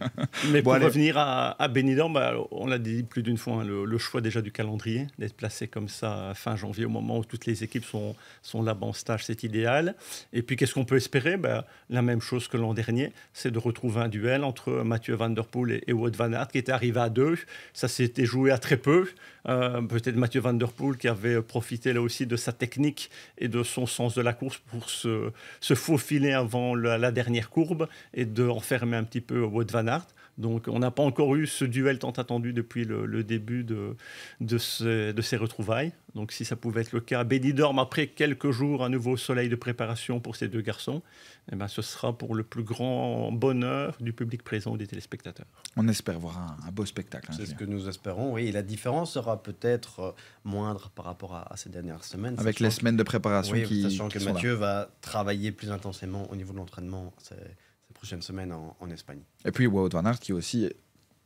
Mais pour revenir à, à bah, on l'a dit plus d'une fois, hein, le, choix déjà du calendrier, d'être placé comme ça fin janvier, au moment où toutes les équipes sont, sont là en stage, c'est idéal. Et puis qu'est-ce qu'on peut espérer bah, La même chose que l'an dernier, c'est de retrouver un duel entre Mathieu Van Der Poel et, Wout Van Aert qui était arrivé à deux. Ça s'était joué à très peu. Euh, peut-être Mathieu Van Der Poel qui avait profité là aussi de sa technique et de son sens de la course pour se, se faufiler avant la, dernière courbe et de enfermer un petit peu Wout van Aert. Donc on n'a pas encore eu ce duel tant attendu depuis le, début de, de, ces, retrouvailles. Donc si ça pouvait être le cas, Benny dorme après quelques jours un nouveau soleil de préparation pour ces deux garçons. Eh ben, ce sera pour le plus grand bonheur du public présent ou des téléspectateurs. On espère voir un, beau spectacle. Hein, c'est ce que nous espérons, oui. Et la différence sera peut-être euh, moindre par rapport à, ces dernières semaines. Avec les semaines de préparation qui, Sachant que Mathieu va travailler plus intensément au niveau de l'entraînement. C'est semaine semaine en, Espagne. Et puis Wout Van Aert qui aussi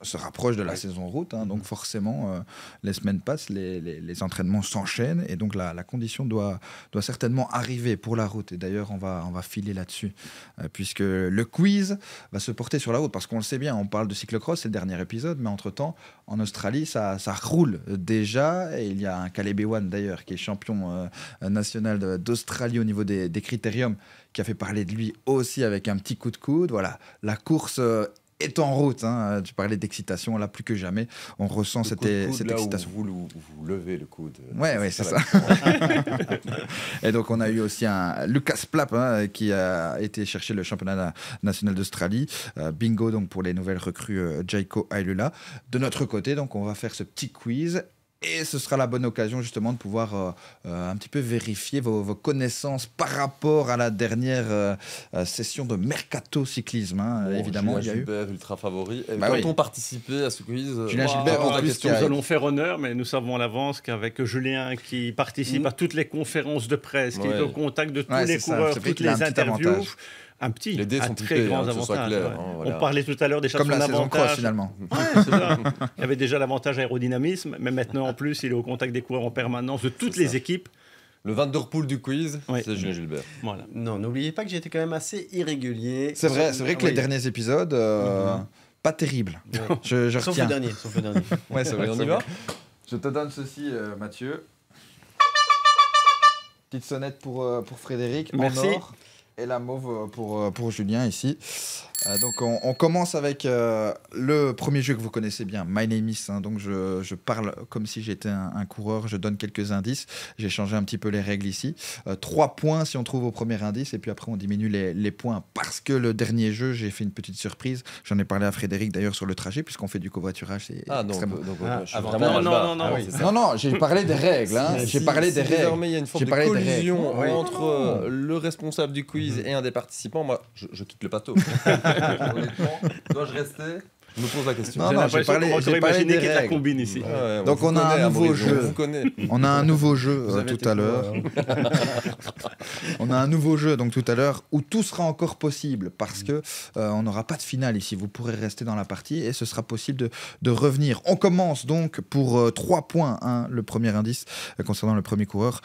se rapproche de la saison route, hein, donc mhm. forcément euh, les semaines passent, les, entraînements s'enchaînent et donc la, condition doit, doit certainement arriver pour la route. Et d'ailleurs, on va, on va filer là-dessus euh, puisque le quiz va se porter sur la route parce qu'on le sait bien, on parle de cyclocross, c'est le dernier épisode, mais entre-temps, en Australie, ça, roule déjà. Et il y a un Caleb Ewan d'ailleurs qui est champion euh, national d'Australie au niveau des, des critériums qui a fait parler de lui aussi avec un petit coup de coude. Voilà, la course euh, est en route. Hein. Tu parlais d'excitation, là plus que jamais, on ressent le cette, excitation. vous, levez le coude. Euh, ouais, ouais, c'est ça. et donc on a eu aussi un Lucas Plapp hein, qui a été chercher le championnat national d'Australie. Euh, bingo donc pour les nouvelles recrues Jaiko Ailula. De notre côté, donc on va faire ce petit quiz et ce sera la bonne occasion justement de pouvoir euh, euh, un petit peu vérifier vos, connaissances par rapport à la dernière euh, session de Mercato Cyclisme. Hein, évidemment, Julien il y a Gilbert, eu... ultra favori. Et bah quand on participait à ce quiz, Julien en plus, nous allons faire honneur, mais nous savons à l'avance qu'avec Julien qui participe hmm. à toutes les conférences de presse, qui est au contact de tous les coureurs, toutes les interviews petit, les dés sont très grands hein, avantages. Hein, on parlait tout à l'heure des chassons Comme la saison croche, finalement. Il y avait déjà l'avantage aérodynamisme, mais maintenant, en plus, il est au contact des coureurs en permanence de toutes les équipes. Le Vanderpool du quiz, c'est Julien Gilbert. Non, n'oubliez pas que j'étais quand même assez irrégulier. C'est vrai, c'est vrai que les derniers épisodes, euh, mhm. pas terribles. Je, je sauf le dernier, le dernier. c'est vrai. On y va. Je te donne ceci, euh, Mathieu. Petite sonnette pour, euh, pour Frédéric. Merci et la mauve pour, euh, pour Julien ici. Euh, donc on, commence avec euh, le premier jeu que vous connaissez bien, My Name Is. Hein. donc je, je, parle comme si j'étais un, coureur, je donne quelques indices. J'ai changé un petit peu les règles ici. Euh, trois points si on trouve au premier indice, et puis après on diminue les, les points parce que le dernier jeu, j'ai fait une petite surprise. J'en ai parlé à Frédéric d'ailleurs sur le trajet, puisqu'on fait du covoiturage. Ah non, donc, non, non, non, non, non, j'ai parlé des règles. Hein. j'ai parlé des règles. Désormais, il y a une forme de collision entre oh. le responsable du quiz mhm. et un des participants. Moi, je, je quitte le bateau. dois-je rester je pose la question. Non, ici. Donc on, a un nouveau jeu. On euh, a un nouveau jeu tout à l'heure. on a un nouveau jeu donc tout à l'heure où tout sera encore possible parce que euh, on n'aura pas de finale ici. Vous pourrez rester dans la partie et ce sera possible de, revenir. On commence donc pour 3 euh, points. Hein, le premier indice concernant le premier coureur.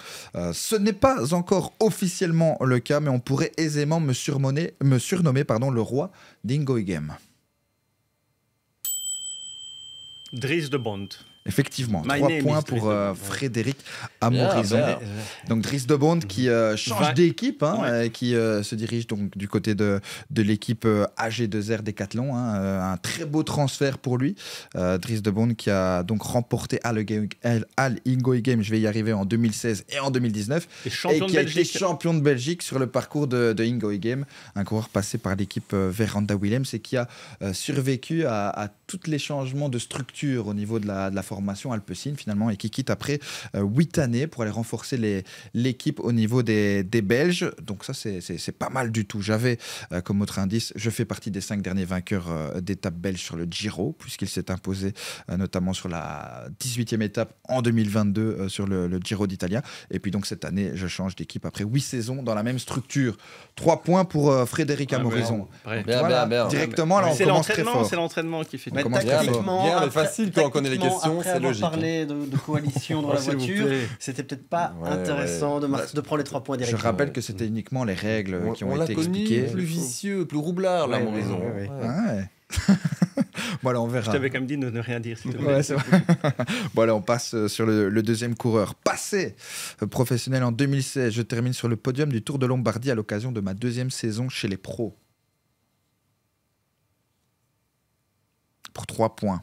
ce n'est pas encore officiellement le cas, mais on pourrait aisément me, me surnommer pardon, le roi d'Ingo Game. Dries de Bond. Effectivement, trois points pour euh, Frédéric Amorison. Donc Driss de Bond qui euh, change d'équipe, hein, euh, qui se dirige donc du côté de, de l'équipe AG2R Decathlon. Hein, un très beau transfert pour lui. Driss de Bond qui a donc remporté à Al E-Game, je vais y arriver, en 2016 et en 2019. Et, qui a été champion de Belgique sur le parcours de, de e Game, un coureur passé par l'équipe Veranda Williams et qui a survécu à, tous les changements de structure au niveau de la, de la formation formation Alpecin finalement et qui quitte après euh, huit années pour aller renforcer l'équipe au niveau des, Belges. Donc ça, c'est pas mal du tout. J'avais euh, comme autre indice, je fais partie des cinq derniers vainqueurs euh, d'étape belge sur le Giro, puisqu'il s'est imposé notamment sur la 18e étape en 2022 sur le, Giro d'Italia. Et puis donc cette année, je change d'équipe après huit saisons dans la même structure. Trois points pour Frédéric ah, Amorison Directement, alors C'est l'entraînement qui fait. tout hein, facile quand on connaît les questions après avoir hein. parlé de, coalition dans oh, la voiture, c'était peut-être pas intéressant De, de, prendre les trois points directement. Je rappelle que c'était uniquement les règles qui ont été expliquées. Plus vicieux, plus roublard, là, mon raison. bon, on verra. Je t'avais quand même dit de ne rien dire. Si ouais, c'est vrai. on passe euh, sur le, deuxième coureur. Passé euh, professionnel en 2016, je termine sur le podium du Tour de Lombardie à l'occasion de ma deuxième saison chez les pros. Pour trois points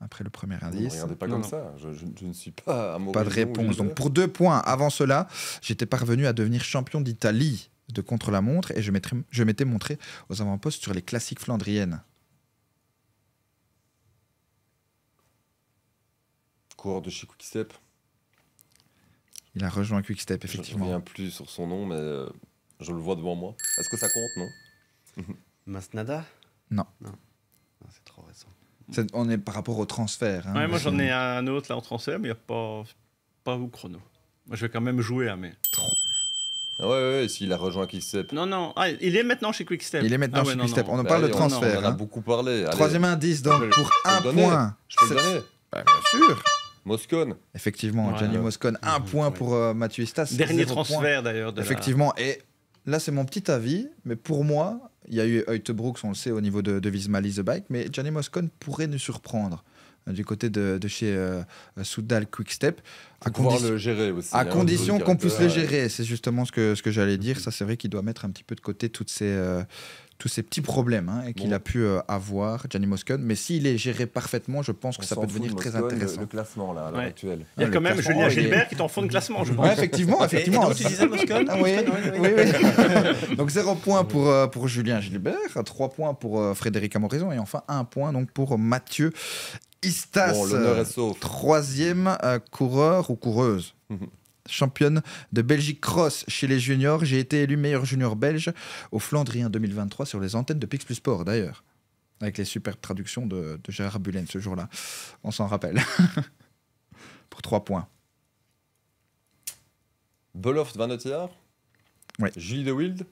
après le premier indice. regardez pas comme ça, je, ne suis pas Pas de réponse. Donc pour deux points, avant cela, j'étais parvenu à devenir champion d'Italie de contre-la-montre et je m'étais montré aux avant-postes sur les classiques flandriennes. Coureur de chez Quickstep. Il a rejoint Quickstep, effectivement. Je ne plus sur son nom, mais euh, je le vois devant moi. Est-ce que ça compte, non Masnada non c'est trop récent on est par rapport au transfert. Hein. moi j'en ai un autre là en transfert, mais il n'y a pas, pas au chrono. Moi je vais quand même jouer à mes. Ah ouais, ouais, s'il a rejoint Quickstep. Non, non, ah, il est maintenant chez Quickstep. Il est maintenant ah chez Quickstep. On en parle bah, de transfert. On en a hein. beaucoup parlé. Troisième indice, donc, pour un point. Je peux le bah, Bien sûr. Moscone. Effectivement, Gianni Moscone, un mhm, point pour euh, Mathieu Istas. Dernier transfert d'ailleurs. Effectivement, et là c'est mon petit avis, mais pour moi, il y a eu on le sait, au niveau de, de The Bike, mais Johnny Moscon pourrait nous surprendre euh, du côté de, chez euh, Soudal Quickstep à gérer À hein, condition qu'on puisse le gérer, c'est justement ce que, ce que j'allais dire. Mm-hmm. Ça, c'est vrai qu'il doit mettre un petit peu de côté toutes ces, euh, tous ces petits problèmes hein, qu'il a pu euh, avoir, Gianni Moscon. Mais s'il est géré parfaitement, je pense que ça peut devenir très intéressant. Le, classement, là, actuel. Il y a ah, quand même Julien Gilbert qui est en fond de classement, je pense. effectivement, effectivement. donc, tu ah, oui, oui, donc zéro point mm-hmm. pour, euh, pour Julien Gilbert, Trois points pour Frédéric Amorison et enfin un point donc, pour Mathieu Istas, troisième coureur coureuse. Mhm. championne de Belgique Cross chez les juniors. J'ai été élu meilleur junior belge au Flandrien 2023 sur les antennes de Pix Plus Sport d'ailleurs, avec les superbes traductions de, Gérard Bulen ce jour-là. On s'en rappelle. Pour trois points. Beloft Van Ouais. Julie de Wild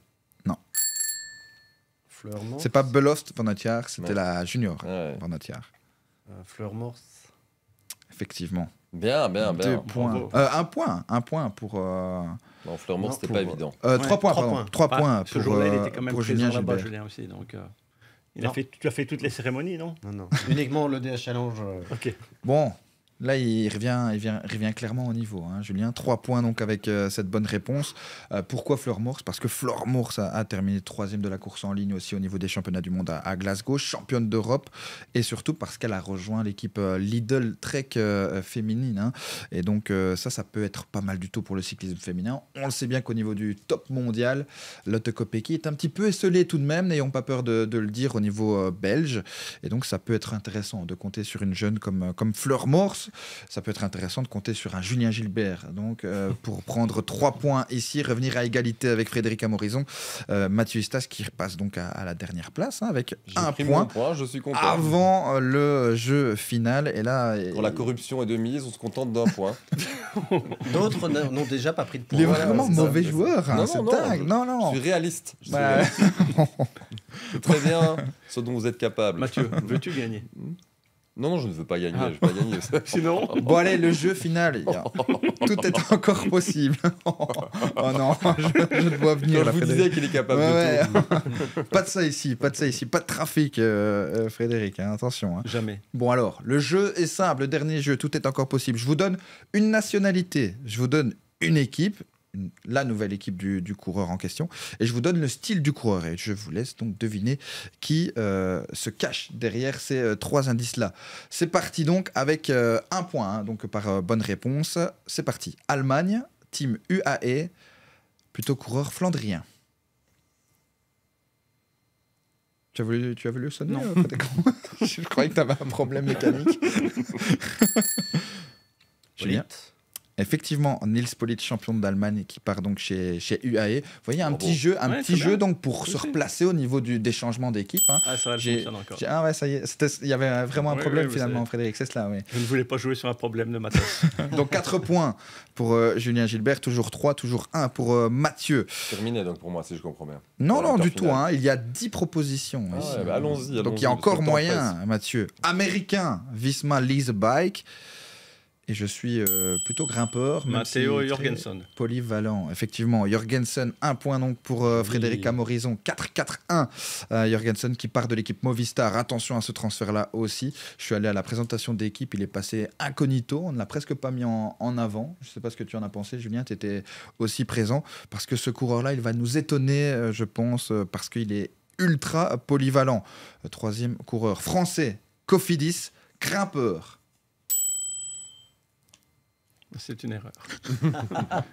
Non. C'est pas Beloft Van c'était la junior Van ouais. Van euh, Morse effectivement. Bien, bien, bien. Deux points. Euh, un point, un point pour. Bon, euh, Non, Fleurmont, c'était pas évident. Euh, trois points, pardon. Trois bah, points, pour, jour-là, il était quand même présent là-bas, Julien aussi. Donc, il a fait, tu as fait toutes les cérémonies, non Non, non. Uniquement le DH Challenge. ok. Bon, Là, il revient, il, revient clairement au niveau. Hein. Julien, trois points donc avec euh, cette bonne réponse. Euh, pourquoi Fleur Morse Parce que Fleur Morse a, terminé troisième de la course en ligne aussi au niveau des championnats du monde à, Glasgow, championne d'Europe, et surtout parce qu'elle a rejoint l'équipe euh, Lidl Trek féminine. Hein. et donc ça, ça peut être pas mal du tout pour le cyclisme féminin. On le sait bien qu'au niveau du top mondial, Lotte Kopecky est un petit peu esselé tout de même, n'ayons pas peur de, le dire au niveau belge. Et donc ça peut être intéressant de compter sur une jeune comme, comme Fleur Morse ça peut être intéressant de compter sur un Julien Gilbert. Donc, euh, pour prendre trois points ici, revenir à égalité avec Frédéric Amorison euh, Mathieu Stas qui repasse donc à, la dernière place hein, avec un point, je suis avant euh, le jeu final. Et là, la corruption est de mise, on se contente d'un point. D'autres n'ont déjà pas pris de points Il est vraiment mauvais joueur. Hein, c'est dingue. Je, non, non. Je suis bah. réaliste. réaliste. très bien ce dont vous êtes capable. Mathieu, veux-tu gagner hmm non, non, je ne veux pas gagner. Ah. Je veux pas gagner. Sinon. Bon, allez, le jeu final, Tout est encore possible. oh non, je, dois venir. je vous disais qu'il est capable de tout. pas de ça ici, pas de ça ici. Pas de trafic, euh, euh, Frédéric. Hein, attention. Hein. Jamais. Bon, alors, le jeu est simple. Le dernier jeu, tout est encore possible. Je vous donne une nationalité. Je vous donne une équipe la nouvelle équipe du, coureur en question. Et je vous donne le style du coureur. Et je vous laisse donc deviner qui euh, se cache derrière ces euh, trois indices-là. C'est parti donc avec euh, un point, hein, donc par bonne réponse. C'est parti. Allemagne, team UAE, plutôt coureur flandrien. Tu as voulu, tu as voulu sonner Non. je croyais que tu avais un problème mécanique. Juliette Effectivement, Nils Polit, champion d'Allemagne, qui part donc chez, UAE. Vous voyez, un petit jeu, un petit jeu donc pour se replacer au niveau des changements d'équipe. Hein. Ah, ça va, encore. Ah ouais, ça y est. Il y avait vraiment un problème finalement, Frédéric, c'est cela. Oui. Je ne voulais pas jouer sur un problème de matos. donc 4 points pour euh, Julien Gilbert, toujours 3, toujours 1 pour euh, Mathieu. Terminé donc pour moi, si je comprends bien. Non, non, du tout. Hein, il y a 10 propositions. Ah bah, allons-y. donc il y a encore moyen, Mathieu. Américain, Visma Lease Bike et je suis euh, plutôt grimpeur. Matteo Jorgensen. Polyvalent, effectivement. Jorgensen, un point donc pour euh, Frédéric Amorison, 4-4-1. Euh, Jorgensen qui part de l'équipe Movistar. Attention à ce transfert-là aussi. Je suis allé à la présentation d'équipe, il est passé incognito, on ne l'a presque pas mis en, avant. Je ne sais pas ce que tu en as pensé, Julien, tu étais aussi présent, parce que ce coureur-là, il va nous étonner, je pense, parce qu'il est ultra polyvalent. Troisième coureur français, Kofidis, grimpeur. C'est une erreur.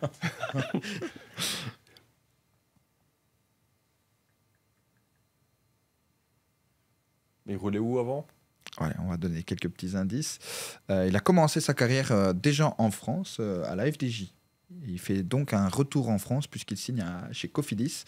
Il roulait où avant Ouais, on va donner quelques petits indices. Euh, il a commencé sa carrière euh, déjà en France euh, à la FDJ. Il fait donc un retour en France puisqu'il signe chez Cofidis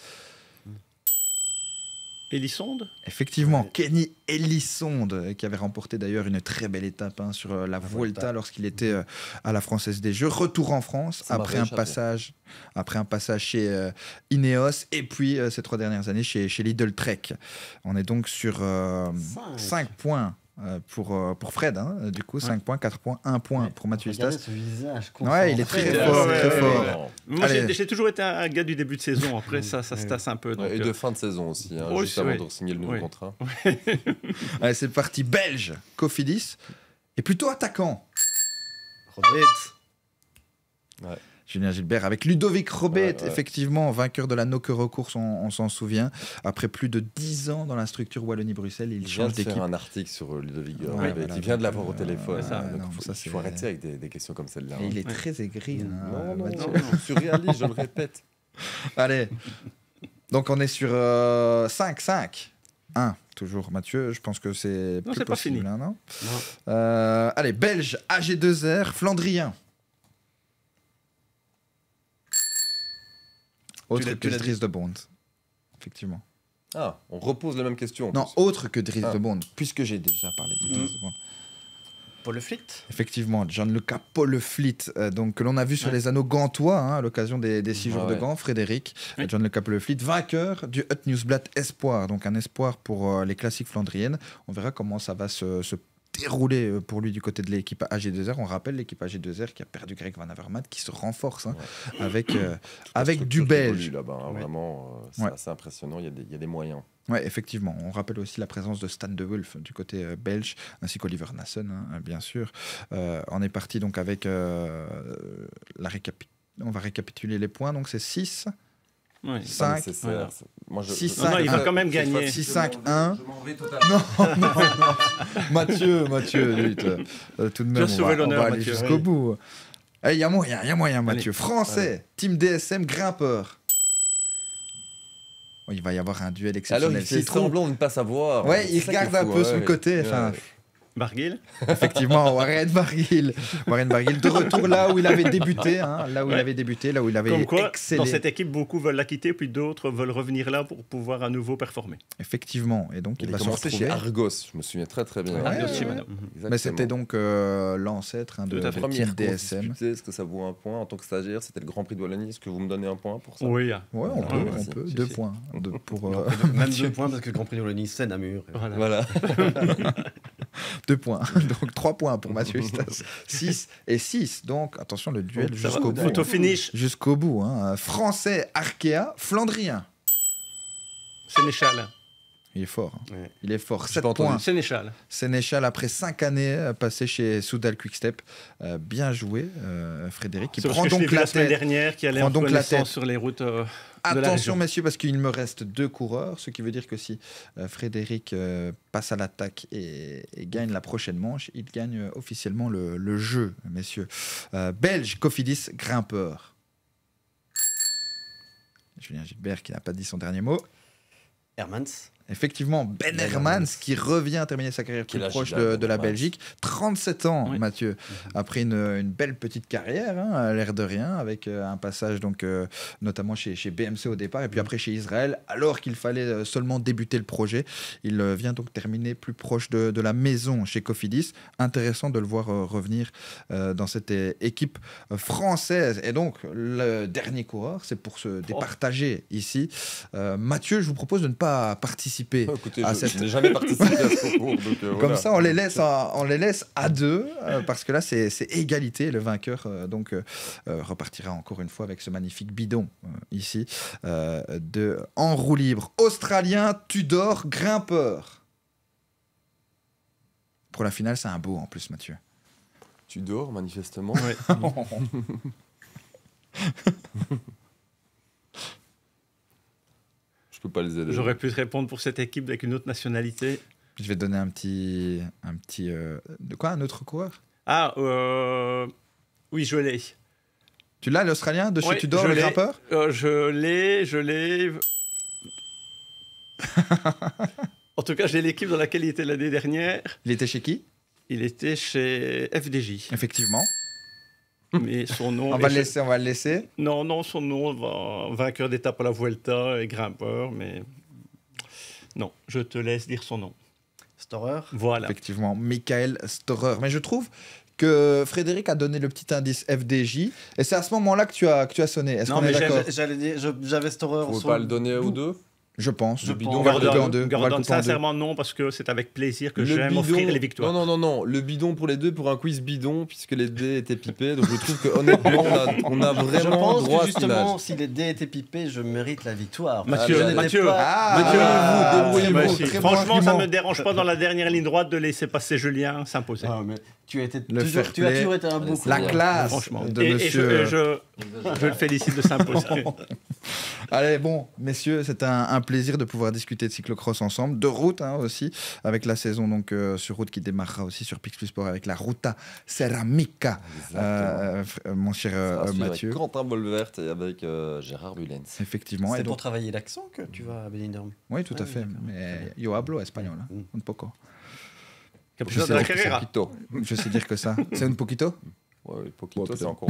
Ellisonde, Effectivement, Kenny Ellisonde qui avait remporté d'ailleurs une très belle étape hein, sur euh, la, Volta lorsqu'il était euh, à la Française des Jeux. Retour en France après un, passage, après un passage chez euh, Ineos et puis ces trois dernières années chez, chez Lidl Trek. On est donc sur 5 points euh, pour, euh, pour Fred. Hein. Du coup, 5 points, 4 points, 1 point pour Mathieu Stas Ouais, il est très fort. Moi, j'ai toujours été un gars du début de saison. Après, ça, ça se tasse un peu. et de euh, fin de saison aussi, hein, juste avant de signer le nouveau contrat. Allez, c'est parti. Belge, Kofidis, et plutôt attaquant. Robert. Julien Gilbert, avec Ludovic Robet, effectivement, vainqueur de la No Que on, s'en souvient. Après plus de 10 ans dans la structure Wallonie-Bruxelles, il change d'équipe. un article sur euh, Ludovic Robet, il vient de l'avoir au euh, téléphone. il faut arrêter avec des, questions comme celle-là. Il hein. est très aigri. Hein, non, non, je suis je le répète. Allez, donc on est sur 5-5. Euh, 1, toujours Mathieu, je pense que c'est plus possible. fini. Hein, allez, Belge, AG2R, Flandrien. Autre que Dries de Bond. Effectivement. Ah, on repose la même question. Non, autre que Dries ah. de Bond, puisque j'ai déjà parlé de Dries de mm. Bond. Paul Fleet Effectivement, Gianluca Paul Fleet, euh, donc, que l'on a vu sur les anneaux gantois hein, à l'occasion des, des, six jours de Gand, Frédéric, John euh, Le Gianluca Paul Fleet, vainqueur du Hut Newsblatt Espoir, donc un espoir pour euh, les classiques flandriennes. On verra comment ça va se, se déroulé euh, pour lui du côté de l'équipe AG2R. On rappelle l'équipe AG2R qui a perdu Greg Van Avermaet, qui se renforce hein, avec, euh, avec du belge. Hein, vraiment, euh, c'est assez impressionnant. Il y, a des, moyens. Oui, effectivement. On rappelle aussi la présence de Stan de Wolf du côté belge, ainsi qu'Oliver Nassen, hein, bien sûr. on est parti donc avec la récapitulation. On va récapituler les points. Donc c'est 6, 5, moi, je, 6, 5, il va quand même gagner. 6-5-1. Non, non, Mathieu, Mathieu, euh, tout de même, on va, on va, aller jusqu'au bout. Eh, il y a moyen, y a moyen, Mathieu. Français, team DSM, grimpeur. Oh, il va y avoir un duel exceptionnel. Alors, il semblant de ne pas savoir. Ouais, il regarde un peu sur son côté. enfin, Effectivement, Warren Barguil. Warren Barguil de retour là où il avait débuté, hein, là où il avait débuté, là où il avait Comme quoi, excellé. Dans cette équipe, beaucoup veulent la quitter, puis d'autres veulent revenir là pour pouvoir à nouveau performer. Effectivement, et donc il, il va commencé chez Argos, je me souviens très très bien. Mais c'était donc euh, l'ancêtre hein, de, première DSM. Est-ce que ça vaut un point en tant que stagiaire C'était le Grand Prix de Wallonie. Est-ce que vous me donnez un point pour ça Oui, on, peut, deux points. pour, Même deux points parce que le Grand Prix de Wallonie, c'est Namur. voilà. Deux points. Donc trois points pour Mathieu Stas. 6 et 6. Donc attention, le duel jusqu'au bout. Photo finish. Jusqu'au bout. Hein. Français, Arkea, Flandrien. Sénéchal. Il est fort. Hein. Il est fort. 7 points. Sénéchal. Sénéchal, après 5 années euh, passées chez Soudal Quickstep. Euh, bien joué, euh, Frédéric. Qui prend donc la, tête. dernière, qui allait donc la tête. sur les routes. Attention, messieurs, parce qu'il me reste deux coureurs, ce qui veut dire que si Frédéric passe à l'attaque et, gagne la prochaine manche, il gagne officiellement le, jeu, messieurs. Belge, Cofidis, grimpeur. Julien Gilbert qui n'a pas dit son dernier mot. Hermans. Effectivement, Ben, ben Hermans, qui revient à terminer sa carrière plus proche de, la Belgique. 37 ans, Mathieu. Mhm. Après une, une, belle petite carrière, hein, à l'air de rien, avec euh, un passage donc euh, notamment chez, chez, BMC au départ et puis mhm. après chez Israël, alors qu'il fallait euh, seulement débuter le projet. Il vient donc terminer plus proche de, la maison chez Cofidis. Intéressant de le voir revenir dans cette équipe française. Et donc, le dernier coureur, c'est pour se oh. départager ici. Mathieu, je vous propose de ne pas participer ah, je, n'ai jamais participé à ce concours. Donc, euh, Comme ça, on les laisse, à, on les laisse à deux euh, parce que là, c'est égalité. Le vainqueur euh, donc repartira encore une fois avec ce magnifique bidon ici de en roue libre. Australien Tudor grimpeur. Pour la finale, c'est un beau en plus, Mathieu. Tudor, manifestement. Je peux pas les aider. J'aurais pu te répondre pour cette équipe avec une autre nationalité. Je vais donner un petit. Un petit euh, de quoi Un autre coureur Ah, euh, oui, je l'ai. Tu l'as, l'Australien de chez Tudor, le grimpeur euh, Je l'ai, je l'ai. en tout cas, j'ai l'équipe dans laquelle il était l'année dernière. Il était chez qui Il était chez FDJ. Effectivement. Mais son nom. on, va laisser, on va le laisser Non, non, son nom, va... vainqueur d'étape à la Vuelta et grimpeur, mais. Non, je te laisse dire son nom. Storer Voilà. Effectivement, Michael Storer. Mais je trouve que Frédéric a donné le petit indice FDJ, et c'est à ce moment-là que tu as, que tu as sonné. non, mais j'avais Storer. Vous pouvez pas le donner ou deux je pense. Le bidon, on Gordon, sincèrement, non, parce que c'est avec plaisir que j'aime offrir les victoires. Non, non, non, Le bidon pour les deux, pour un quiz bidon, puisque les dés étaient pipés. Donc je trouve que honnêtement, on, a, vraiment je pense droit justement, si les dés étaient pipés, je mérite la victoire. Mathieu, ah, Mathieu, Franchement, ça me dérange pas dans la dernière ligne droite de laisser passer Julien s'imposer. Ah, tu as toujours, tu été un beau La classe, de monsieur. je, le félicite de s'imposer. Allez, bon, messieurs, c'est un, plaisir de pouvoir discuter de cyclocross ensemble, de route hein, aussi, avec la saison donc euh, sur route qui démarrera aussi sur Pix Sport avec la Ruta Ceramica, euh, mon cher euh, Mathieu. Avec Quentin Bolvert et avec euh, Gérard Bulens. Effectivement. C'est pour travailler l'accent que tu vas à Benidorm. Oui, tout à ah fait. Mais yo hablo espagnol, hein, un poco. Je sais, dire que poquito. je sais dire que ça. C'est un poquito Ouais, poquito, c'est encore.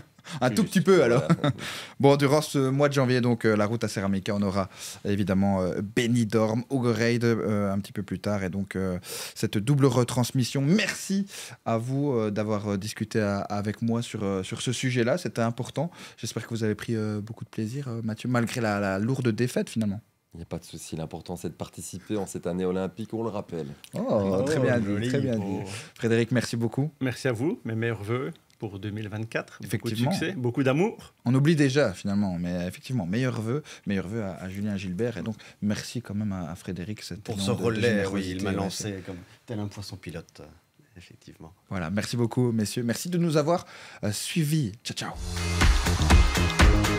un tout petit peu alors. bon, durant ce mois de janvier, donc euh, la route à Ceramica, on aura évidemment euh, Benidorm, Ogreid euh, un petit peu plus tard, et donc euh, cette double retransmission. Merci à vous d'avoir discuté avec moi sur, sur ce sujet-là, c'était important. J'espère que vous avez pris beaucoup de plaisir, Mathieu, malgré la lourde défaite finalement. Il n'y a pas de souci. L'important, c'est de participer en cette année olympique, on le rappelle. Oh, ah, très bien, dit, très bien Frédéric, merci beaucoup. Merci à vous. Mes meilleurs voeux pour 2024. Effectivement. Beaucoup de succès, beaucoup d'amour. On oublie déjà finalement, mais effectivement, meilleurs voeux meilleurs vœux à, Julien Gilbert. Et donc, merci quand même à, Frédéric. Pour ce relais, il m'a lancé comme tel un poisson pilote, effectivement. Voilà, merci beaucoup, messieurs. Merci de nous avoir euh, suivis. Ciao, ciao.